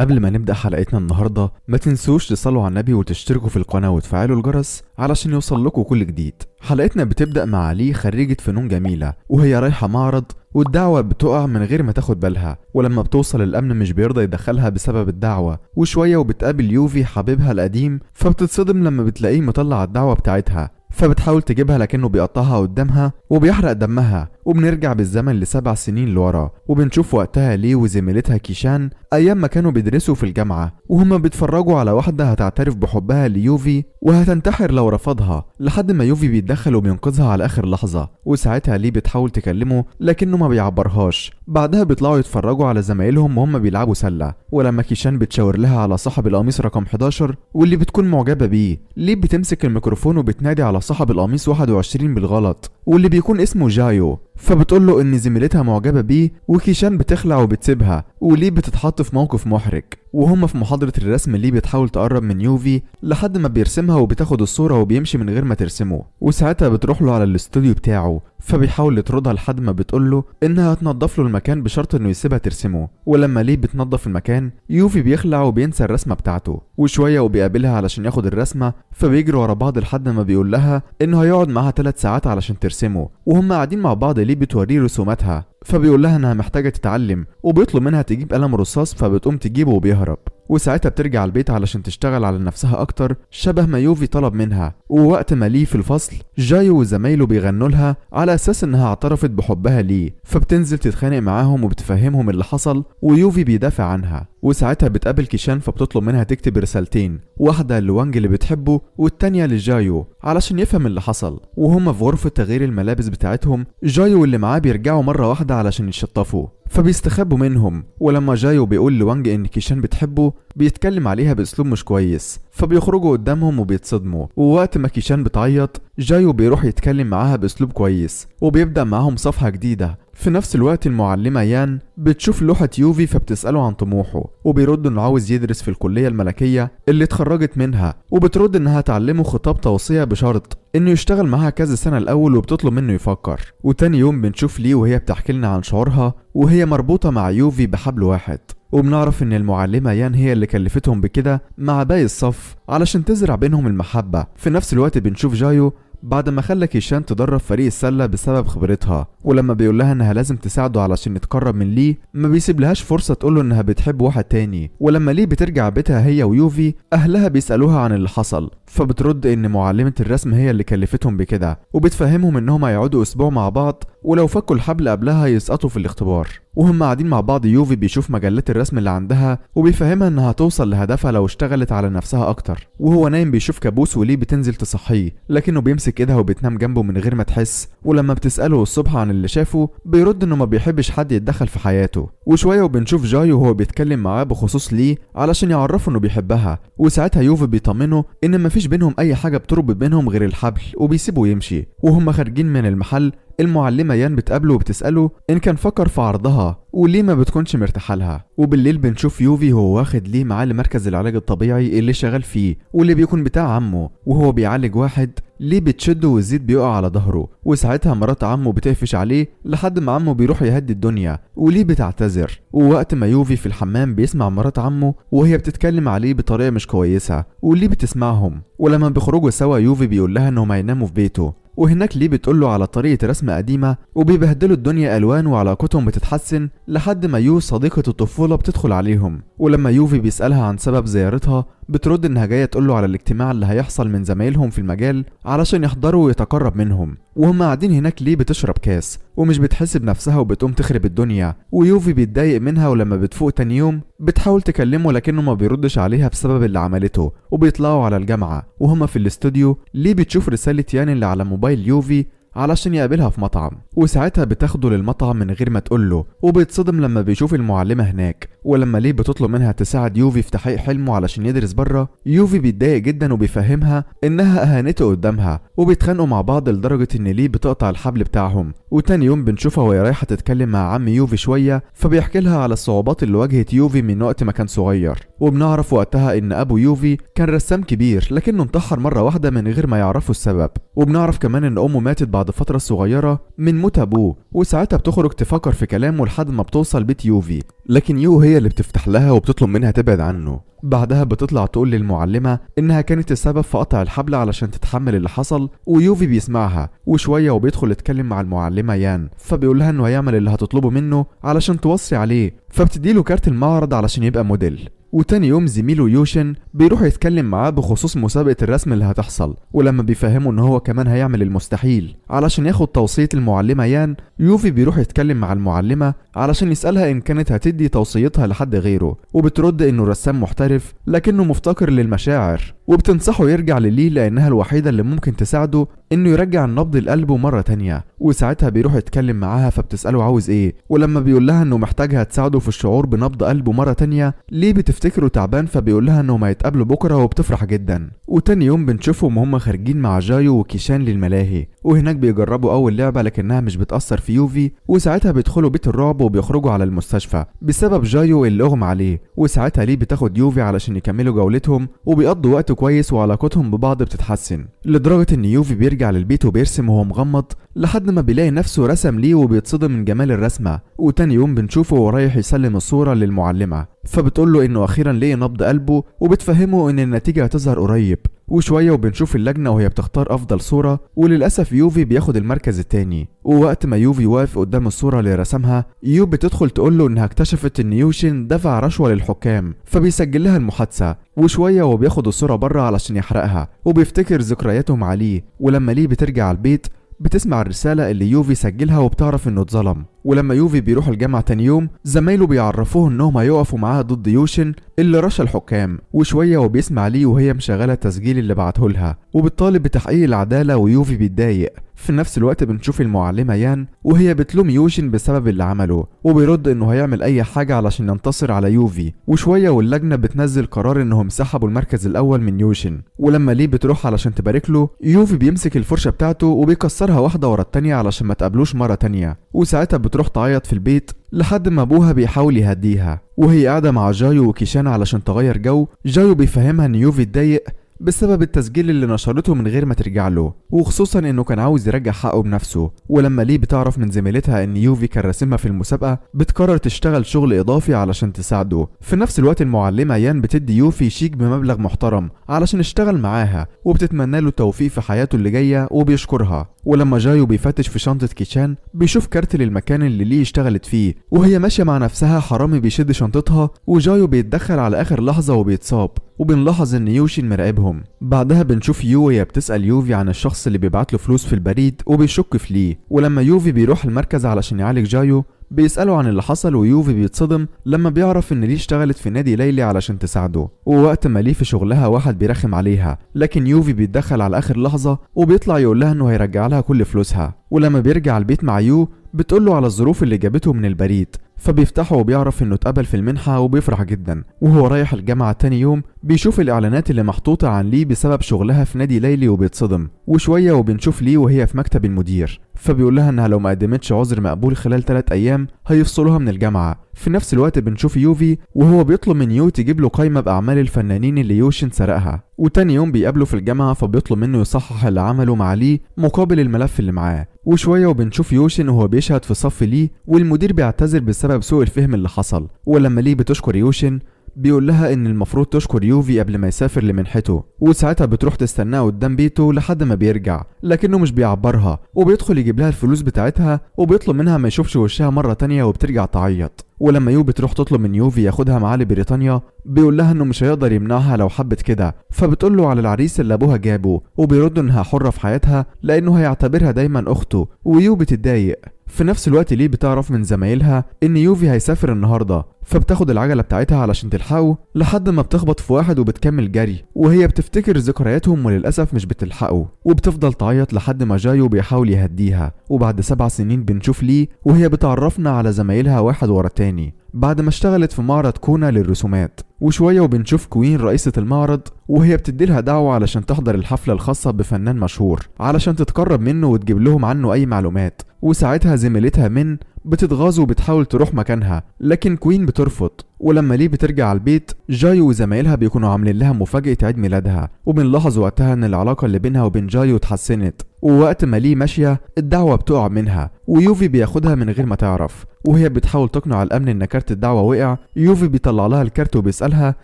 قبل ما نبدأ حلقتنا النهاردة ما تنسوش تصلوا على النبي وتشتركوا في القناة وتفعلوا الجرس علشان يوصل لكم كل جديد حلقتنا بتبدأ مع علي خريجة فنون جميلة وهي رايحة معرض والدعوة بتقع من غير ما تاخد بالها ولما بتوصل الأمن مش بيرضى يدخلها بسبب الدعوة وشوية وبتقابل يوفي حبيبها القديم فبتتصدم لما بتلاقيه مطلع الدعوة بتاعتها فبتحاول تجيبها لكنه بيقطعها قدامها وبيحرق دمها وبنرجع بالزمن لسبع سنين لورا وبنشوف وقتها ليه وزميلتها كيشان أيام ما كانوا بيدرسوا في الجامعة وهما بيتفرجوا على واحدة هتعترف بحبها ليوفي وهتنتحر لو رفضها لحد ما يوفي بيتدخل وبينقذها على آخر لحظة وساعتها ليه بتحاول تكلمه لكنه ما بيعبرهاش بعدها بيطلعوا يتفرجوا على زمايلهم وهم بيلعبوا سلة ولما كيشان بتشاور لها على صاحب القميص رقم 11 واللي بتكون معجبة بيه ليه بتمسك الميكروفون وبتنادي على صاحب القميص 21 بالغلط واللي بيكون اسمه جايو فبتقول له ان زميلتها معجبه بيه وكيشان بتخلع وبتسيبها وليه بتتحط في موقف محرج وهما في محاضره الرسم ليه بتحاول تقرب من يوفي لحد ما بيرسمها وبتاخد الصوره وبيمشي من غير ما ترسمه وساعتها بتروح له على الاستوديو بتاعه فبيحاول يطردها لحد ما بتقول له انها هتنضف له المكان بشرط انه يسيبها ترسمه ولما ليه بتنضف المكان يوفي بيخلع وبينسى الرسمه بتاعته وشويه وبيقابلها علشان ياخد الرسمه فبيجروا ورا بعض لحد ما بيقول لها انه هيقعد معاها ثلاث ساعات علشان ترسمه وهم قاعدين مع بعض ليه بتوريه رسوماتها فبيقول لها انها محتاجه تتعلم وبيطلب منها تجيب قلم رصاص فبتقوم تجيبه وبيهرب وساعتها بترجع البيت علشان تشتغل على نفسها اكتر شبه ما يوفي طلب منها ووقت ما ليه في الفصل جاي وزمايله بيغنوا لها على اساس انها اعترفت بحبها ليه فبتنزل تتخانق معاهم وبتفهمهم اللي حصل ويوفي بيدافع عنها وساعتها بتقابل كيشان فبتطلب منها تكتب رسالتين واحدة لوانج اللي بتحبه والتانية لجايو علشان يفهم اللي حصل وهما في غرفة تغيير الملابس بتاعتهم جايو واللي معاه بيرجعوا مرة واحدة علشان يتشطفوا فبيستخبوا منهم ولما جايو بيقول لوانج ان كيشان بتحبه بيتكلم عليها باسلوب مش كويس فبيخرجوا قدامهم وبيتصدموا ووقت ما كيشان بتعيط جايو بيروح يتكلم معاها باسلوب كويس وبيبدا معاهم صفحه جديده في نفس الوقت المعلمة يان بتشوف لوحة يوفي فبتسأله عن طموحه وبيرد انه عاوز يدرس في الكلية الملكية اللي اتخرجت منها وبترد انها تعلمه خطاب توصية بشرط انه يشتغل معاها كذا سنة الاول وبتطلب منه يفكر وتاني يوم بنشوف ليه وهي بتحكي لنا عن شعورها وهي مربوطة مع يوفي بحبل واحد وبنعرف ان المعلمة يان هي اللي كلفتهم بكده مع باقي الصف علشان تزرع بينهم المحبة في نفس الوقت بنشوف جايو بعد ما خلى كيشان تدرب فريق السلة بسبب خبرتها ولما بيقول لها انها لازم تساعده علشان يتقرب من ليه ما لهاش فرصة تقوله انها بتحب واحد تاني ولما ليه بترجع بيتها هي ويوفي اهلها بيسألوها عن اللي حصل فبترد ان معلمة الرسم هي اللي كلفتهم بكده وبتفهمهم انهم هيقعدوا اسبوع مع بعض ولو فكوا الحبل قبلها يسقطوا في الاختبار وهم قاعدين مع بعض يوفي بيشوف مجلات الرسم اللي عندها وبيفهمها انها توصل لهدفها لو اشتغلت على نفسها اكتر وهو نايم بيشوف كابوس وليه بتنزل تصحيه لكنه بيمسك ايدها وبتنام جنبه من غير ما تحس ولما بتساله الصبح عن اللي شافه بيرد انه ما بيحبش حد يتدخل في حياته وشويه وبنشوف جاي وهو بيتكلم معاه بخصوص ليه علشان يعرفه انه بيحبها وساعتها يوفي بيطمنه ان مفيش بينهم اي حاجه بتربط بينهم غير الحبل وبيسيبه يمشي وهم خارجين من المحل المعلمة يان بتقابله وبتسأله إن كان فكر في عرضها وليه ما بتكونش مرتاحة لها وبالليل بنشوف يوفي هو واخد ليه معاه لمركز العلاج الطبيعي اللي شغال فيه واللي بيكون بتاع عمه وهو بيعالج واحد ليه بتشده والزيت بيقع على ظهره وساعتها مرات عمه بتقفش عليه لحد ما عمه بيروح يهدي الدنيا وليه بتعتذر ووقت ما يوفي في الحمام بيسمع مرات عمه وهي بتتكلم عليه بطريقة مش كويسة وليه بتسمعهم ولما بيخرجوا سوا يوفي بيقول لها انهم هيناموا في بيته وهناك ليه بتقول له على طريقة رسم قديمة وبيبهدلوا الدنيا ألوان وعلاقتهم بتتحسن لحد ما يو صديقة الطفولة بتدخل عليهم ولما يوفي بيسألها عن سبب زيارتها بترد إنها جاية تقول له على الاجتماع اللي هيحصل من زمايلهم في المجال علشان يحضروا ويتقرب منهم وهم قاعدين هناك ليه بتشرب كاس ومش بتحس بنفسها وبتقوم تخرب الدنيا ويوفي بيتضايق منها ولما بتفوق تاني يوم بتحاول تكلمه لكنه ما بيردش عليها بسبب اللي عملته وبيطلعوا على الجامعة وهما في الاستوديو ليه بتشوف رسالة يان اللي على موبايل يوفي علشان يقابلها في مطعم وساعتها بتاخده للمطعم من غير ما تقوله وبيتصدم لما بيشوف المعلمة هناك ولما ليه بتطلب منها تساعد يوفي في تحقيق حلمه علشان يدرس بره يوفي بيتضايق جدا وبيفهمها انها اهانته قدامها وبيتخانقوا مع بعض لدرجة ان ليه بتقطع الحبل بتاعهم وتاني يوم بنشوفها وهي رايحة تتكلم مع عم يوفي شوية فبيحكي لها على الصعوبات اللي واجهت يوفي من وقت ما كان صغير وبنعرف وقتها ان ابو يوفي كان رسام كبير لكنه انتحر مره واحده من غير ما يعرفوا السبب وبنعرف كمان ان امه ماتت بعد فتره صغيره من موت ابوه وساعتها بتخرج تفكر في كلامه لحد ما بتوصل بيت يوفي لكن يو هي اللي بتفتح لها وبتطلب منها تبعد عنه بعدها بتطلع تقول للمعلمة إنها كانت السبب في قطع الحبل علشان تتحمل اللي حصل ويوفي بيسمعها وشوية وبيدخل يتكلم مع المعلمة يان فبيقول لها إنه هيعمل اللي هتطلبه منه علشان توصي عليه فبتديله كارت المعرض علشان يبقى موديل وتاني يوم زميله يوشن بيروح يتكلم معاه بخصوص مسابقة الرسم اللي هتحصل ولما بيفهمه ان هو كمان هيعمل المستحيل علشان ياخد توصية المعلمة يان يوفي بيروح يتكلم مع المعلمة علشان يسألها ان كانت هتدي توصيتها لحد غيره وبترد انه رسام محترف لكنه مفتقر للمشاعر وبتنصحه يرجع لليه لانها الوحيدة اللي ممكن تساعده انه يرجع النبض لقلبه مرة تانية وساعتها بيروح يتكلم معاها فبتسأله عاوز ايه ولما بيقول لها انه محتاجها تساعده في الشعور بنبض قلبه مرة تانية ليه بتفتح بيفتكره تعبان فبيقول لها انهم هيتقابلوا بكره وبتفرح جدا وتاني يوم بنشوفهم وهم خارجين مع جايو وكيشان للملاهي وهناك بيجربوا اول لعبه لكنها مش بتاثر في يوفي وساعتها بيدخلوا بيت الرعب وبيخرجوا على المستشفى بسبب جايو اللي اغمى عليه وساعتها ليه بتاخد يوفي علشان يكملوا جولتهم وبيقضوا وقت كويس وعلاقتهم ببعض بتتحسن لدرجه ان يوفي بيرجع للبيت وبيرسم وهو مغمض لحد ما بيلاقي نفسه رسم ليه وبيتصدم من جمال الرسمه وتاني يوم بنشوفه ورايح يسلم الصوره للمعلمه فبتقول له انه اخيرا ليه نبض قلبه وبتفهمه ان النتيجه هتظهر قريب وشويه وبنشوف اللجنه وهي بتختار افضل صوره وللاسف يوفي بياخد المركز الثاني ووقت ما يوفي واقف قدام الصوره اللي رسمها يو بتدخل تقول له انها اكتشفت ان يوشن دفع رشوه للحكام فبيسجل لها المحادثه وشويه وبياخد الصوره بره علشان يحرقها وبيفتكر ذكرياتهم عليه ولما ليه بترجع البيت بتسمع الرسالة اللي يوفي سجلها وبتعرف انه اتظلم ولما يوفي بيروح الجامعة تاني يوم زمايله بيعرفوه انهم هيقفوا معاها ضد يوشن اللي رشا الحكام وشوية وبيسمع ليه وهي مشغلة التسجيل اللي بعته لها وبتطالب بتحقيق العدالة ويوفي بيتضايق في نفس الوقت بنشوف المعلمة يان وهي بتلوم يوشن بسبب اللي عمله وبيرد انه هيعمل اي حاجة علشان ينتصر على يوفي وشوية واللجنة بتنزل قرار انهم سحبوا المركز الاول من يوشن ولما ليه بتروح علشان تبارك له يوفي بيمسك الفرشة بتاعته وبيكسرها واحدة ورا التانية علشان ما تقابلوش مرة تانية وساعتها بتروح تعيط في البيت لحد ما ابوها بيحاول يهديها وهي قاعدة مع جايو وكيشان علشان تغير جو جايو بيفهمها ان يوفي اتضايق بسبب التسجيل اللي نشرته من غير ما ترجع له وخصوصا انه كان عاوز يرجع حقه بنفسه ولما ليه بتعرف من زميلتها ان يوفي كان راسمها في المسابقه بتقرر تشتغل شغل اضافي علشان تساعده في نفس الوقت المعلمه يان بتدي يوفي شيك بمبلغ محترم علشان يشتغل معاها وبتتمنى له التوفيق في حياته اللي جايه وبيشكرها ولما جايو بيفتش في شنطه كيشان بيشوف كارت للمكان اللي ليه اشتغلت فيه وهي ماشيه مع نفسها حرامي بيشد شنطتها وجايو بيتدخل على اخر لحظه وبيتصاب وبنلاحظ ان يوشي مراقبهم بعدها بنشوف يويا بتسال يوفي عن الشخص اللي بيبعت له فلوس في البريد وبيشك في ليه ولما يوفي بيروح المركز علشان يعالج جايو بيسأله عن اللي حصل ويوفي بيتصدم لما بيعرف إن ليه اشتغلت في نادي ليلي علشان تساعده ووقت ما ليه في شغلها واحد بيرخم عليها لكن يوفي بيتدخل على آخر لحظة وبيطلع يقول لها إنه هيرجع لها كل فلوسها ولما بيرجع البيت مع يو بتقول له على الظروف اللي جابته من البريد فبيفتحه وبيعرف انه اتقبل في المنحة وبيفرح جدا وهو رايح الجامعة تاني يوم بيشوف الاعلانات اللي محطوطة عن ليه بسبب شغلها في نادي ليلي وبيتصدم وشوية وبنشوف ليه وهي في مكتب المدير فبيقول لها انها لو ما قدمتش عذر مقبول خلال 3 ايام هيفصلوها من الجامعة في نفس الوقت بنشوف يوفي وهو بيطلب من يو تجيب له قايمة بأعمال الفنانين اللي يوشن سرقها وتاني يوم بيقابله في الجامعة فبيطلب منه يصحح اللي عمله مع ليه مقابل الملف اللي معاه وشوية وبنشوف يوشن وهو بيشهد في صف ليه والمدير بيعتذر بسبب سوء الفهم اللي حصل ولما ليه بتشكر يوشن بيقول لها ان المفروض تشكر يوفي قبل ما يسافر لمنحته وساعتها بتروح تستناه قدام بيته لحد ما بيرجع لكنه مش بيعبرها وبيدخل يجيب لها الفلوس بتاعتها وبيطلب منها ما يشوفش وشها مرة تانية وبترجع تعيط ولما يوبي تروح تطلب من يوفي ياخدها معاه لبريطانيا بيقول لها انه مش هيقدر يمنعها لو حبت كده فبتقول له على العريس اللي ابوها جابه وبيرد انها حره في حياتها لانه هيعتبرها دايما اخته ويوبي تتضايق في نفس الوقت ليه بتعرف من زمايلها ان يوفي هيسافر النهارده فبتاخد العجله بتاعتها علشان تلحقه لحد ما بتخبط في واحد وبتكمل جري وهي بتفتكر ذكرياتهم وللاسف مش بتلحقه وبتفضل تعيط لحد ما جايو بيحاول يهديها وبعد سبع سنين بنشوف ليه وهي بتعرفنا على زمايلها واحد ورا تاني بعد ما اشتغلت في معرض كونا للرسومات وشوية وبنشوف كوين رئيسة المعرض وهي بتديلها دعوة علشان تحضر الحفلة الخاصة بفنان مشهور علشان تتقرب منه وتجيب لهم عنه أي معلومات وساعتها زميلتها من بتتغاظ وبتحاول تروح مكانها لكن كوين بترفض ولما ليه بترجع على البيت جاي وزمايلها بيكونوا عاملين لها مفاجأة عيد ميلادها وبنلاحظ وقتها ان العلاقة اللي بينها وبين جاي اتحسنت ووقت ما ليه ماشية الدعوة بتقع منها ويوفي بياخدها من غير ما تعرف وهي بتحاول تقنع الامن ان كارت الدعوه وقع يوفي بيطلع لها الكارت وبيسالها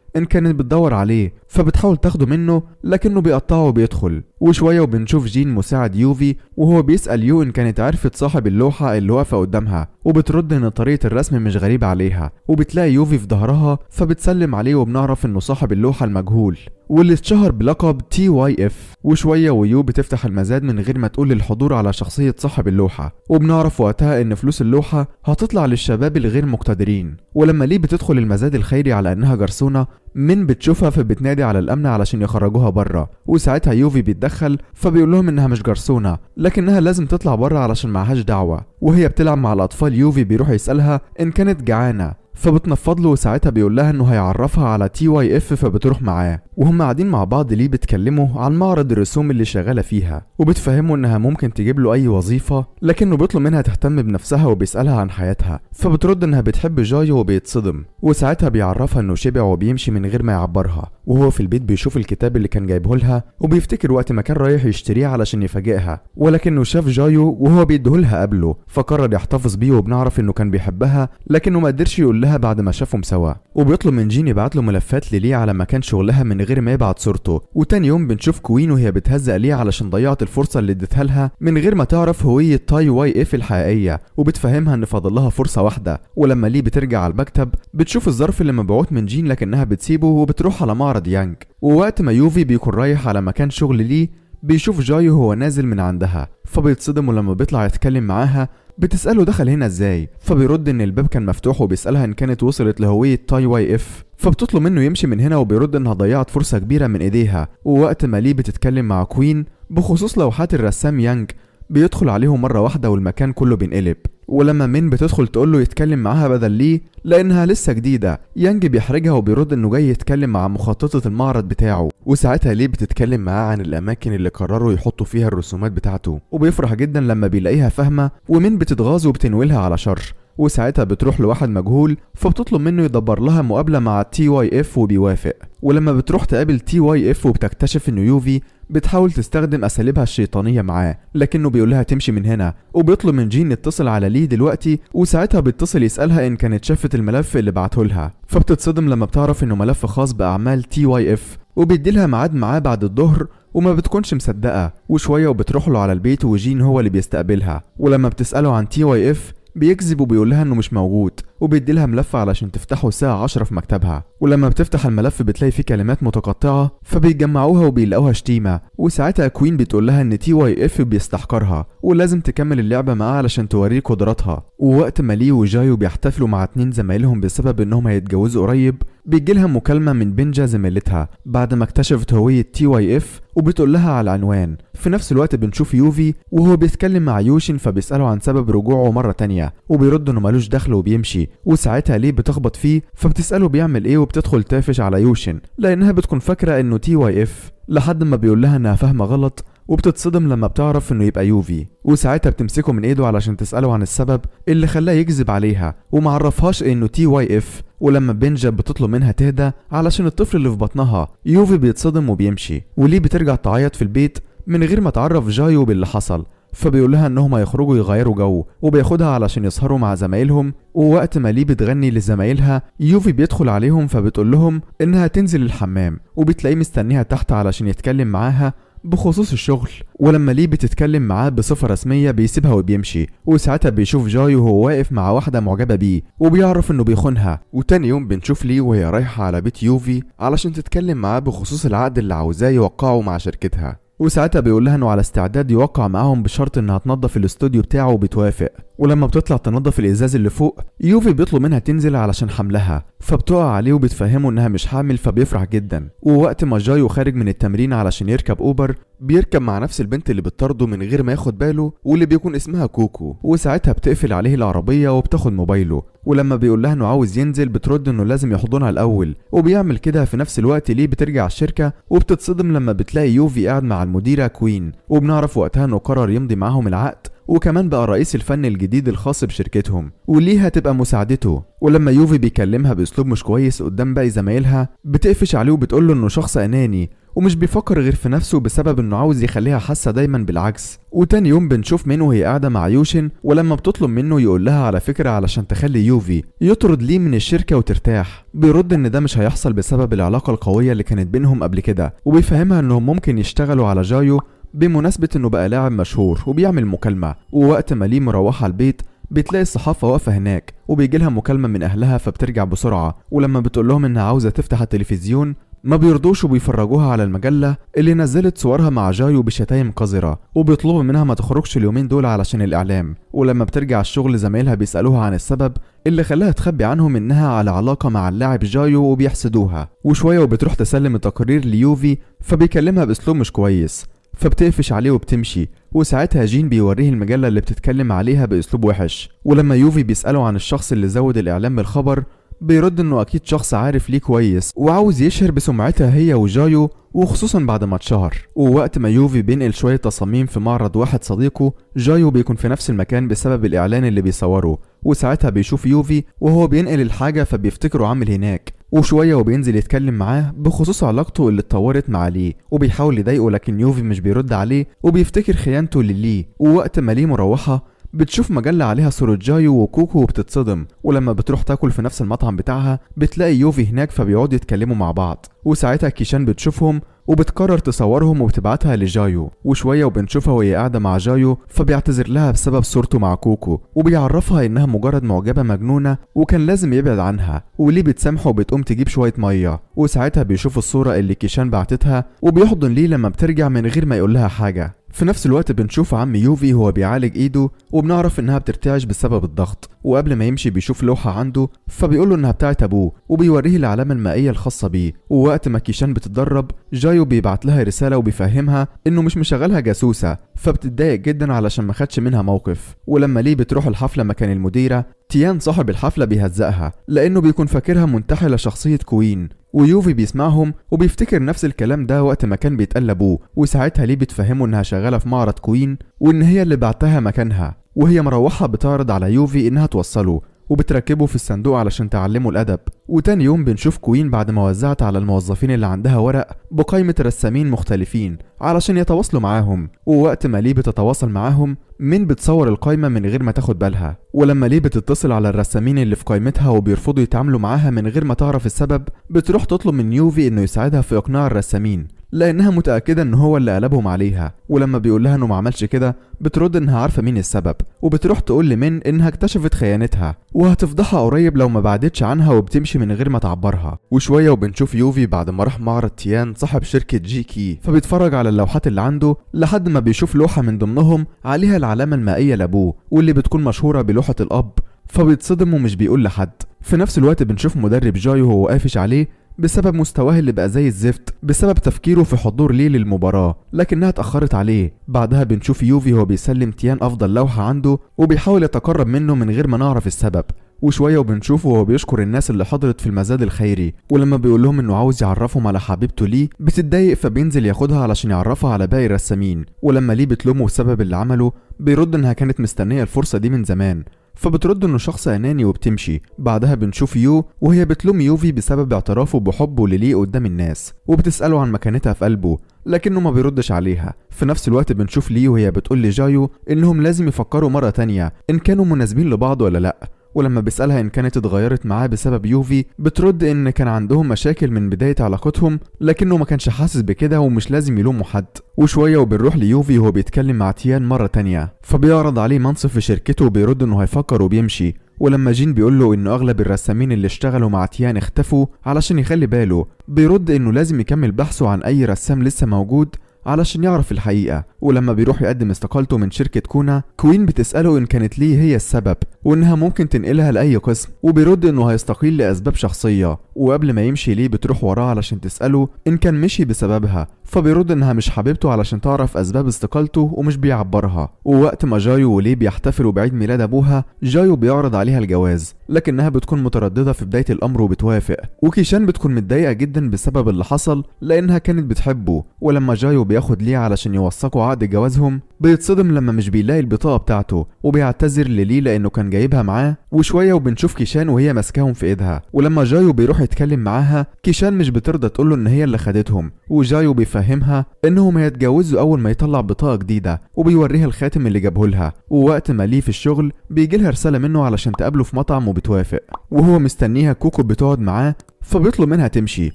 ان كانت بتدور عليه فبتحاول تاخده منه لكنه بيقطعه وبيدخل وشويه وبنشوف جين مساعد يوفي وهو بيسال يو ان كانت عرفت صاحب اللوحه اللي واقفه قدامها وبترد ان طريقه الرسم مش غريبه عليها وبتلاقي يوفي في ظهرها فبتسلم عليه وبنعرف انه صاحب اللوحه المجهول واللي اتشهر بلقب تي واي اف وشويه ويو بتفتح المزاد من غير ما تقول للحضور على شخصيه صاحب اللوحه وبنعرف وقتها ان فلوس اللوحه هتطلع بتطلع للشباب الغير مقتدرين ولما ليه بتدخل المزاد الخيري على انها جرسونه من بتشوفها فبتنادي على الامن علشان يخرجوها بره وساعتها يوفي بيتدخل فبيقول لهم انها مش جرسونه لكنها لازم تطلع بره علشان معهاش دعوه وهي بتلعب مع الاطفال يوفي بيروح يسالها ان كانت جعانه فبتنفض له وساعتها بيقول لها انه هيعرفها على تي واي اف فبتروح معاه وهم قاعدين مع بعض ليه بتكلمه عن معرض الرسوم اللي شغاله فيها وبتفهمه انها ممكن تجيب له اي وظيفه لكنه بيطلب منها تهتم بنفسها وبيسالها عن حياتها فبترد انها بتحب جاي وبيتصدم وساعتها بيعرفها انه شبع وبيمشي من غير ما يعبرها وهو في البيت بيشوف الكتاب اللي كان جايبه لها وبيفتكر وقت ما كان رايح يشتريه علشان يفاجئها ولكنه شاف جايو وهو لها قبله فقرر يحتفظ بيه وبنعرف انه كان بيحبها لكنه ما قدرش يقول لها كلها بعد ما شافهم سوا وبيطلب من جين يبعت له ملفات للي على مكان شغلها من غير ما يبعت صورته وتاني يوم بنشوف كوين وهي بتهزق ليه علشان ضيعت الفرصه اللي اديتها لها من غير ما تعرف هويه تاي واي اف إيه الحقيقيه وبتفهمها ان فاضل لها فرصه واحده ولما ليه بترجع على المكتب بتشوف الظرف اللي مبعوت من جين لكنها بتسيبه وبتروح على معرض يانج ووقت ما يوفي بيكون رايح على مكان شغل ليه بيشوف جاي وهو نازل من عندها فبيتصدم ولما بيطلع يتكلم معاها بتسأله دخل هنا ازاي فبيرد ان الباب كان مفتوح وبيسألها ان كانت وصلت لهوية تاي واي اف فبتطلب منه يمشي من هنا وبيرد انها ضيعت فرصة كبيرة من ايديها ووقت ما ليه بتتكلم مع كوين بخصوص لوحات الرسام يانج بيدخل عليهم مرة واحدة والمكان كله بينقلب ولما مين بتدخل تقوله يتكلم معاها بدل ليه لأنها لسه جديدة يانج بيحرجها وبيرد إنه جاي يتكلم مع مخططة المعرض بتاعه وساعتها ليه بتتكلم معاه عن الأماكن اللي قرروا يحطوا فيها الرسومات بتاعته وبيفرح جدا لما بيلاقيها فاهمة ومين بتتغاظ وبتنويلها على شر وساعتها بتروح لواحد مجهول فبتطلب منه يدبر لها مقابله مع تي واي اف وبيوافق ولما بتروح تقابل تي واي اف وبتكتشف انه يوفي بتحاول تستخدم أساليبها الشيطانية معاه لكنه بيقولها تمشي من هنا وبيطلب من جين يتصل على ليه دلوقتي وساعتها بيتصل يسألها إن كانت شافت الملف اللي بعته لها فبتتصدم لما بتعرف إنه ملف خاص بأعمال تي واي اف وبيدي لها ميعاد معاه بعد الظهر وما بتكونش مصدقة وشوية وبتروح له على البيت وجين هو اللي بيستقبلها ولما بتسأله عن تي واي اف بيكذب وبيقول لها إنه مش موجود وبيدي لها ملف علشان تفتحه الساعة 10 في مكتبها ولما بتفتح الملف بتلاقي فيه كلمات متقطعة فبيجمعوها وبيلاقوها شتيمة وساعتها كوين بتقول لها ان تي واي اف بيستحقرها ولازم تكمل اللعبة معاه علشان توريه قدراتها ووقت ما لي وجايو بيحتفلوا مع اتنين زمايلهم بسبب انهم هيتجوزوا قريب بيجيلها مكالمة من بنجا زميلتها بعد ما اكتشفت هوية تي واي اف وبتقول لها على العنوان في نفس الوقت بنشوف يوفي وهو بيتكلم مع يوشن فبيسأله عن سبب رجوعه مرة تانية وبيرد انه ملوش دخل وبيمشي وساعتها ليه بتخبط فيه فبتساله بيعمل ايه وبتدخل تافش على يوشن لانها بتكون فاكره انه تي واي اف لحد ما بيقول لها انها فاهمه غلط وبتتصدم لما بتعرف انه يبقى يوفي وساعتها بتمسكه من ايده علشان تساله عن السبب اللي خلاه يكذب عليها ومعرفهاش انه تي واي اف ولما بنجا بتطلب منها تهدى علشان الطفل اللي في بطنها يوفي بيتصدم وبيمشي وليه بترجع تعيط في البيت من غير ما تعرف جايو باللي حصل فبيقول لها انهم هيخرجوا يغيروا جو وبياخدها علشان يسهروا مع زمايلهم ووقت ما ليه بتغني لزمايلها يوفي بيدخل عليهم فبتقول لهم انها تنزل الحمام وبتلاقيه مستنيها تحت علشان يتكلم معاها بخصوص الشغل ولما ليه بتتكلم معاه بصفة رسمية بيسيبها وبيمشي وساعتها بيشوف جاي وهو واقف مع واحدة معجبة بيه وبيعرف انه بيخونها وتاني يوم بنشوف ليه وهي رايحة على بيت يوفي علشان تتكلم معاه بخصوص العقد اللي عاوزاه يوقعه مع شركتها وساعتها بيقول لها انه على استعداد يوقع معاهم بشرط انها تنظف الاستوديو بتاعه وبتوافق ولما بتطلع تنظف الازاز اللي فوق يوفي بيطلب منها تنزل علشان حملها فبتقع عليه وبتفهمه انها مش حامل فبيفرح جدا ووقت ما جايو خارج من التمرين علشان يركب اوبر بيركب مع نفس البنت اللي بتطارده من غير ما ياخد باله واللي بيكون اسمها كوكو وساعتها بتقفل عليه العربيه وبتاخد موبايله ولما بيقول لها انه عاوز ينزل بترد انه لازم يحضنها الاول وبيعمل كده في نفس الوقت ليه بترجع الشركه وبتتصدم لما بتلاقي يوفي قاعد مع المديره كوين وبنعرف وقتها انه قرر يمضي معاهم العقد وكمان بقى الرئيس الفني الجديد الخاص بشركتهم وليه هتبقى مساعدته ولما يوفي بيكلمها باسلوب مش كويس قدام باقي زمايلها بتقفش عليه وبتقول له انه شخص اناني ومش بيفكر غير في نفسه بسبب انه عاوز يخليها حاسه دايما بالعكس وتاني يوم بنشوف منه وهي قاعده مع يوشن ولما بتطلب منه يقول لها على فكره علشان تخلي يوفي يطرد ليه من الشركه وترتاح بيرد ان ده مش هيحصل بسبب العلاقه القويه اللي كانت بينهم قبل كده وبيفهمها انهم ممكن يشتغلوا على جايو بمناسبة انه بقى لاعب مشهور وبيعمل مكالمة ووقت ما ليه مروحة البيت بتلاقي الصحافة واقفة هناك وبيجيلها مكالمة من أهلها فبترجع بسرعة ولما بتقول لهم إنها عاوزة تفتح التلفزيون ما بيرضوش وبيفرجوها على المجلة اللي نزلت صورها مع جايو بشتايم قذرة وبيطلبوا منها ما تخرجش اليومين دول علشان الإعلام ولما بترجع الشغل زمايلها بيسألوها عن السبب اللي خلاها تخبي عنهم إنها على علاقة مع اللاعب جايو وبيحسدوها وشوية وبتروح تسلم التقرير ليوفي فبيكلمها بأسلوب مش كويس فبتقفش عليه وبتمشي وساعتها جين بيوريه المجلة اللي بتتكلم عليها بأسلوب وحش ولما يوفي بيسأله عن الشخص اللي زود الإعلام بالخبر بيرد انه اكيد شخص عارف ليه كويس وعاوز يشهر بسمعتها هي وجايو وخصوصا بعد ما اتشهر ووقت ما يوفي بينقل شوية تصاميم في معرض واحد صديقه جايو بيكون في نفس المكان بسبب الإعلان اللي بيصوره وساعتها بيشوف يوفي وهو بينقل الحاجة فبيفتكره عامل هناك وشوية وبينزل يتكلم معاه بخصوص علاقته اللي اتطورت مع ليه وبيحاول يضايقه لكن يوفي مش بيرد عليه وبيفتكر خيانته لليه ووقت ما ليه مروحة بتشوف مجلة عليها صورة جايو وكوكو وبتتصدم ولما بتروح تاكل في نفس المطعم بتاعها بتلاقي يوفي هناك فبيقعدوا يتكلموا مع بعض وساعتها كيشان بتشوفهم وبتقرر تصورهم وبتبعتها لجايو وشوية وبنشوفها وهي قاعدة مع جايو فبيعتذر لها بسبب صورته مع كوكو وبيعرفها إنها مجرد معجبة مجنونة وكان لازم يبعد عنها وليه بتسامحه وبتقوم تجيب شوية مية وساعتها بيشوف الصورة اللي كيشان بعتتها وبيحضن ليه لما بترجع من غير ما يقول لها حاجة في نفس الوقت بنشوف عم يوفي هو بيعالج ايده وبنعرف انها بترتعش بسبب الضغط وقبل ما يمشي بيشوف لوحة عنده فبيقوله انها بتاعت ابوه وبيوريه العلامة المائية الخاصة بيه ووقت ما كيشان بتتدرب جايو بيبعت لها رسالة وبيفهمها انه مش مشغلها جاسوسة فبتتضايق جدا علشان ما خدش منها موقف ولما ليه بتروح الحفلة مكان المديرة تيان صاحب الحفلة بيهزقها لأنه بيكون فاكرها منتحلة شخصية كوين ويوفي بيسمعهم وبيفتكر نفس الكلام ده وقت ما كان بيتقال لابوه وساعتها ليه بتفهمه انها شغالة في معرض كوين وان هي اللي بعتها مكانها وهي مروحة بتعرض على يوفي انها توصله وبتركبه في الصندوق علشان تعلمه الأدب وتاني يوم بنشوف كوين بعد ما وزعت على الموظفين اللي عندها ورق بقائمة رسامين مختلفين علشان يتواصلوا معاهم ووقت ما ليه بتتواصل معاهم مين بتصور القايمة من غير ما تاخد بالها ولما ليه بتتصل على الرسامين اللي في قائمتها وبيرفضوا يتعاملوا معاها من غير ما تعرف السبب بتروح تطلب من يوفي انه يساعدها في اقناع الرسامين لانها متاكده ان هو اللي قلبهم عليها ولما بيقول لها انه ما عملش كده بترد انها عارفه مين السبب وبتروح تقول لمين انها اكتشفت خيانتها وهتفضحها قريب لو ما بعدتش عنها وبتمشي من غير ما تعبرها وشويه وبنشوف يوفي بعد ما راح معرض تيان صاحب شركه جي كي فبيتفرج على اللوحات اللي عنده لحد ما بيشوف لوحه من ضمنهم عليها العلامه المائيه لابوه واللي بتكون مشهوره بلوحه الاب فبيتصدم ومش بيقول لحد في نفس الوقت بنشوف مدرب جاي وهو قافش عليه بسبب مستواه اللي بقى زي الزفت بسبب تفكيره في حضور ليه للمباراة لكنها اتأخرت عليه بعدها بنشوف يوفي هو بيسلم تيان أفضل لوحة عنده وبيحاول يتقرب منه من غير ما نعرف السبب وشوية وبنشوفه وهو بيشكر الناس اللي حضرت في المزاد الخيري ولما بيقول لهم انه عاوز يعرفهم على حبيبته ليه بتتضايق فبينزل ياخدها علشان يعرفها على باقي الرسامين ولما ليه بتلومه بسبب اللي عمله بيرد انها كانت مستنية الفرصة دي من زمان فبترد انه شخص اناني وبتمشي بعدها بنشوف يو وهي بتلوم يوفي بسبب اعترافه بحبه لليه قدام الناس وبتساله عن مكانتها في قلبه لكنه ما بيردش عليها في نفس الوقت بنشوف ليه وهي بتقول لجايو انهم لازم يفكروا مره تانية ان كانوا مناسبين لبعض ولا لا ولما بيسألها إن كانت اتغيرت معاه بسبب يوفي بترد إن كان عندهم مشاكل من بداية علاقتهم لكنه ما كانش حاسس بكده ومش لازم يلومه حد وشوية وبنروح ليوفي وهو بيتكلم مع تيان مرة تانية فبيعرض عليه منصب في شركته وبيرد إنه هيفكر وبيمشي ولما جين بيقول له إنه أغلب الرسامين اللي اشتغلوا مع تيان اختفوا علشان يخلي باله بيرد إنه لازم يكمل بحثه عن أي رسام لسه موجود علشان يعرف الحقيقة ولما بيروح يقدم استقالته من شركة كونا كوين بتسأله إن كانت ليه هي السبب وإنها ممكن تنقلها لأي قسم وبيرد إنه هيستقيل لأسباب شخصية وقبل ما يمشي ليه بتروح وراه علشان تسأله إن كان مشي بسببها فبيرد انها مش حبيبته علشان تعرف اسباب استقالته ومش بيعبرها ووقت ما جايو وليه بيحتفلوا بعيد ميلاد ابوها جايو بيعرض عليها الجواز لكنها بتكون متردده في بدايه الامر وبتوافق وكيشان بتكون متضايقه جدا بسبب اللي حصل لانها كانت بتحبه ولما جايو بياخد ليه علشان يوثقوا عقد جوازهم بيتصدم لما مش بيلاقي البطاقه بتاعته وبيعتذر لليه لانه كان جايبها معاه وشويه وبنشوف كيشان وهي ماسكاهم في ايدها ولما جايو بيروح يتكلم معاها كيشان مش بترضى تقوله ان هي اللي خدتهم وجايو بيفهم بيفهمها انهم هيتجوزوا اول ما يطلع بطاقه جديده وبيوريها الخاتم اللي جابه لها ووقت ما ليه في الشغل بيجي لها رساله منه علشان تقابله في مطعم وبتوافق وهو مستنيها كوكو بتقعد معاه فبيطلب منها تمشي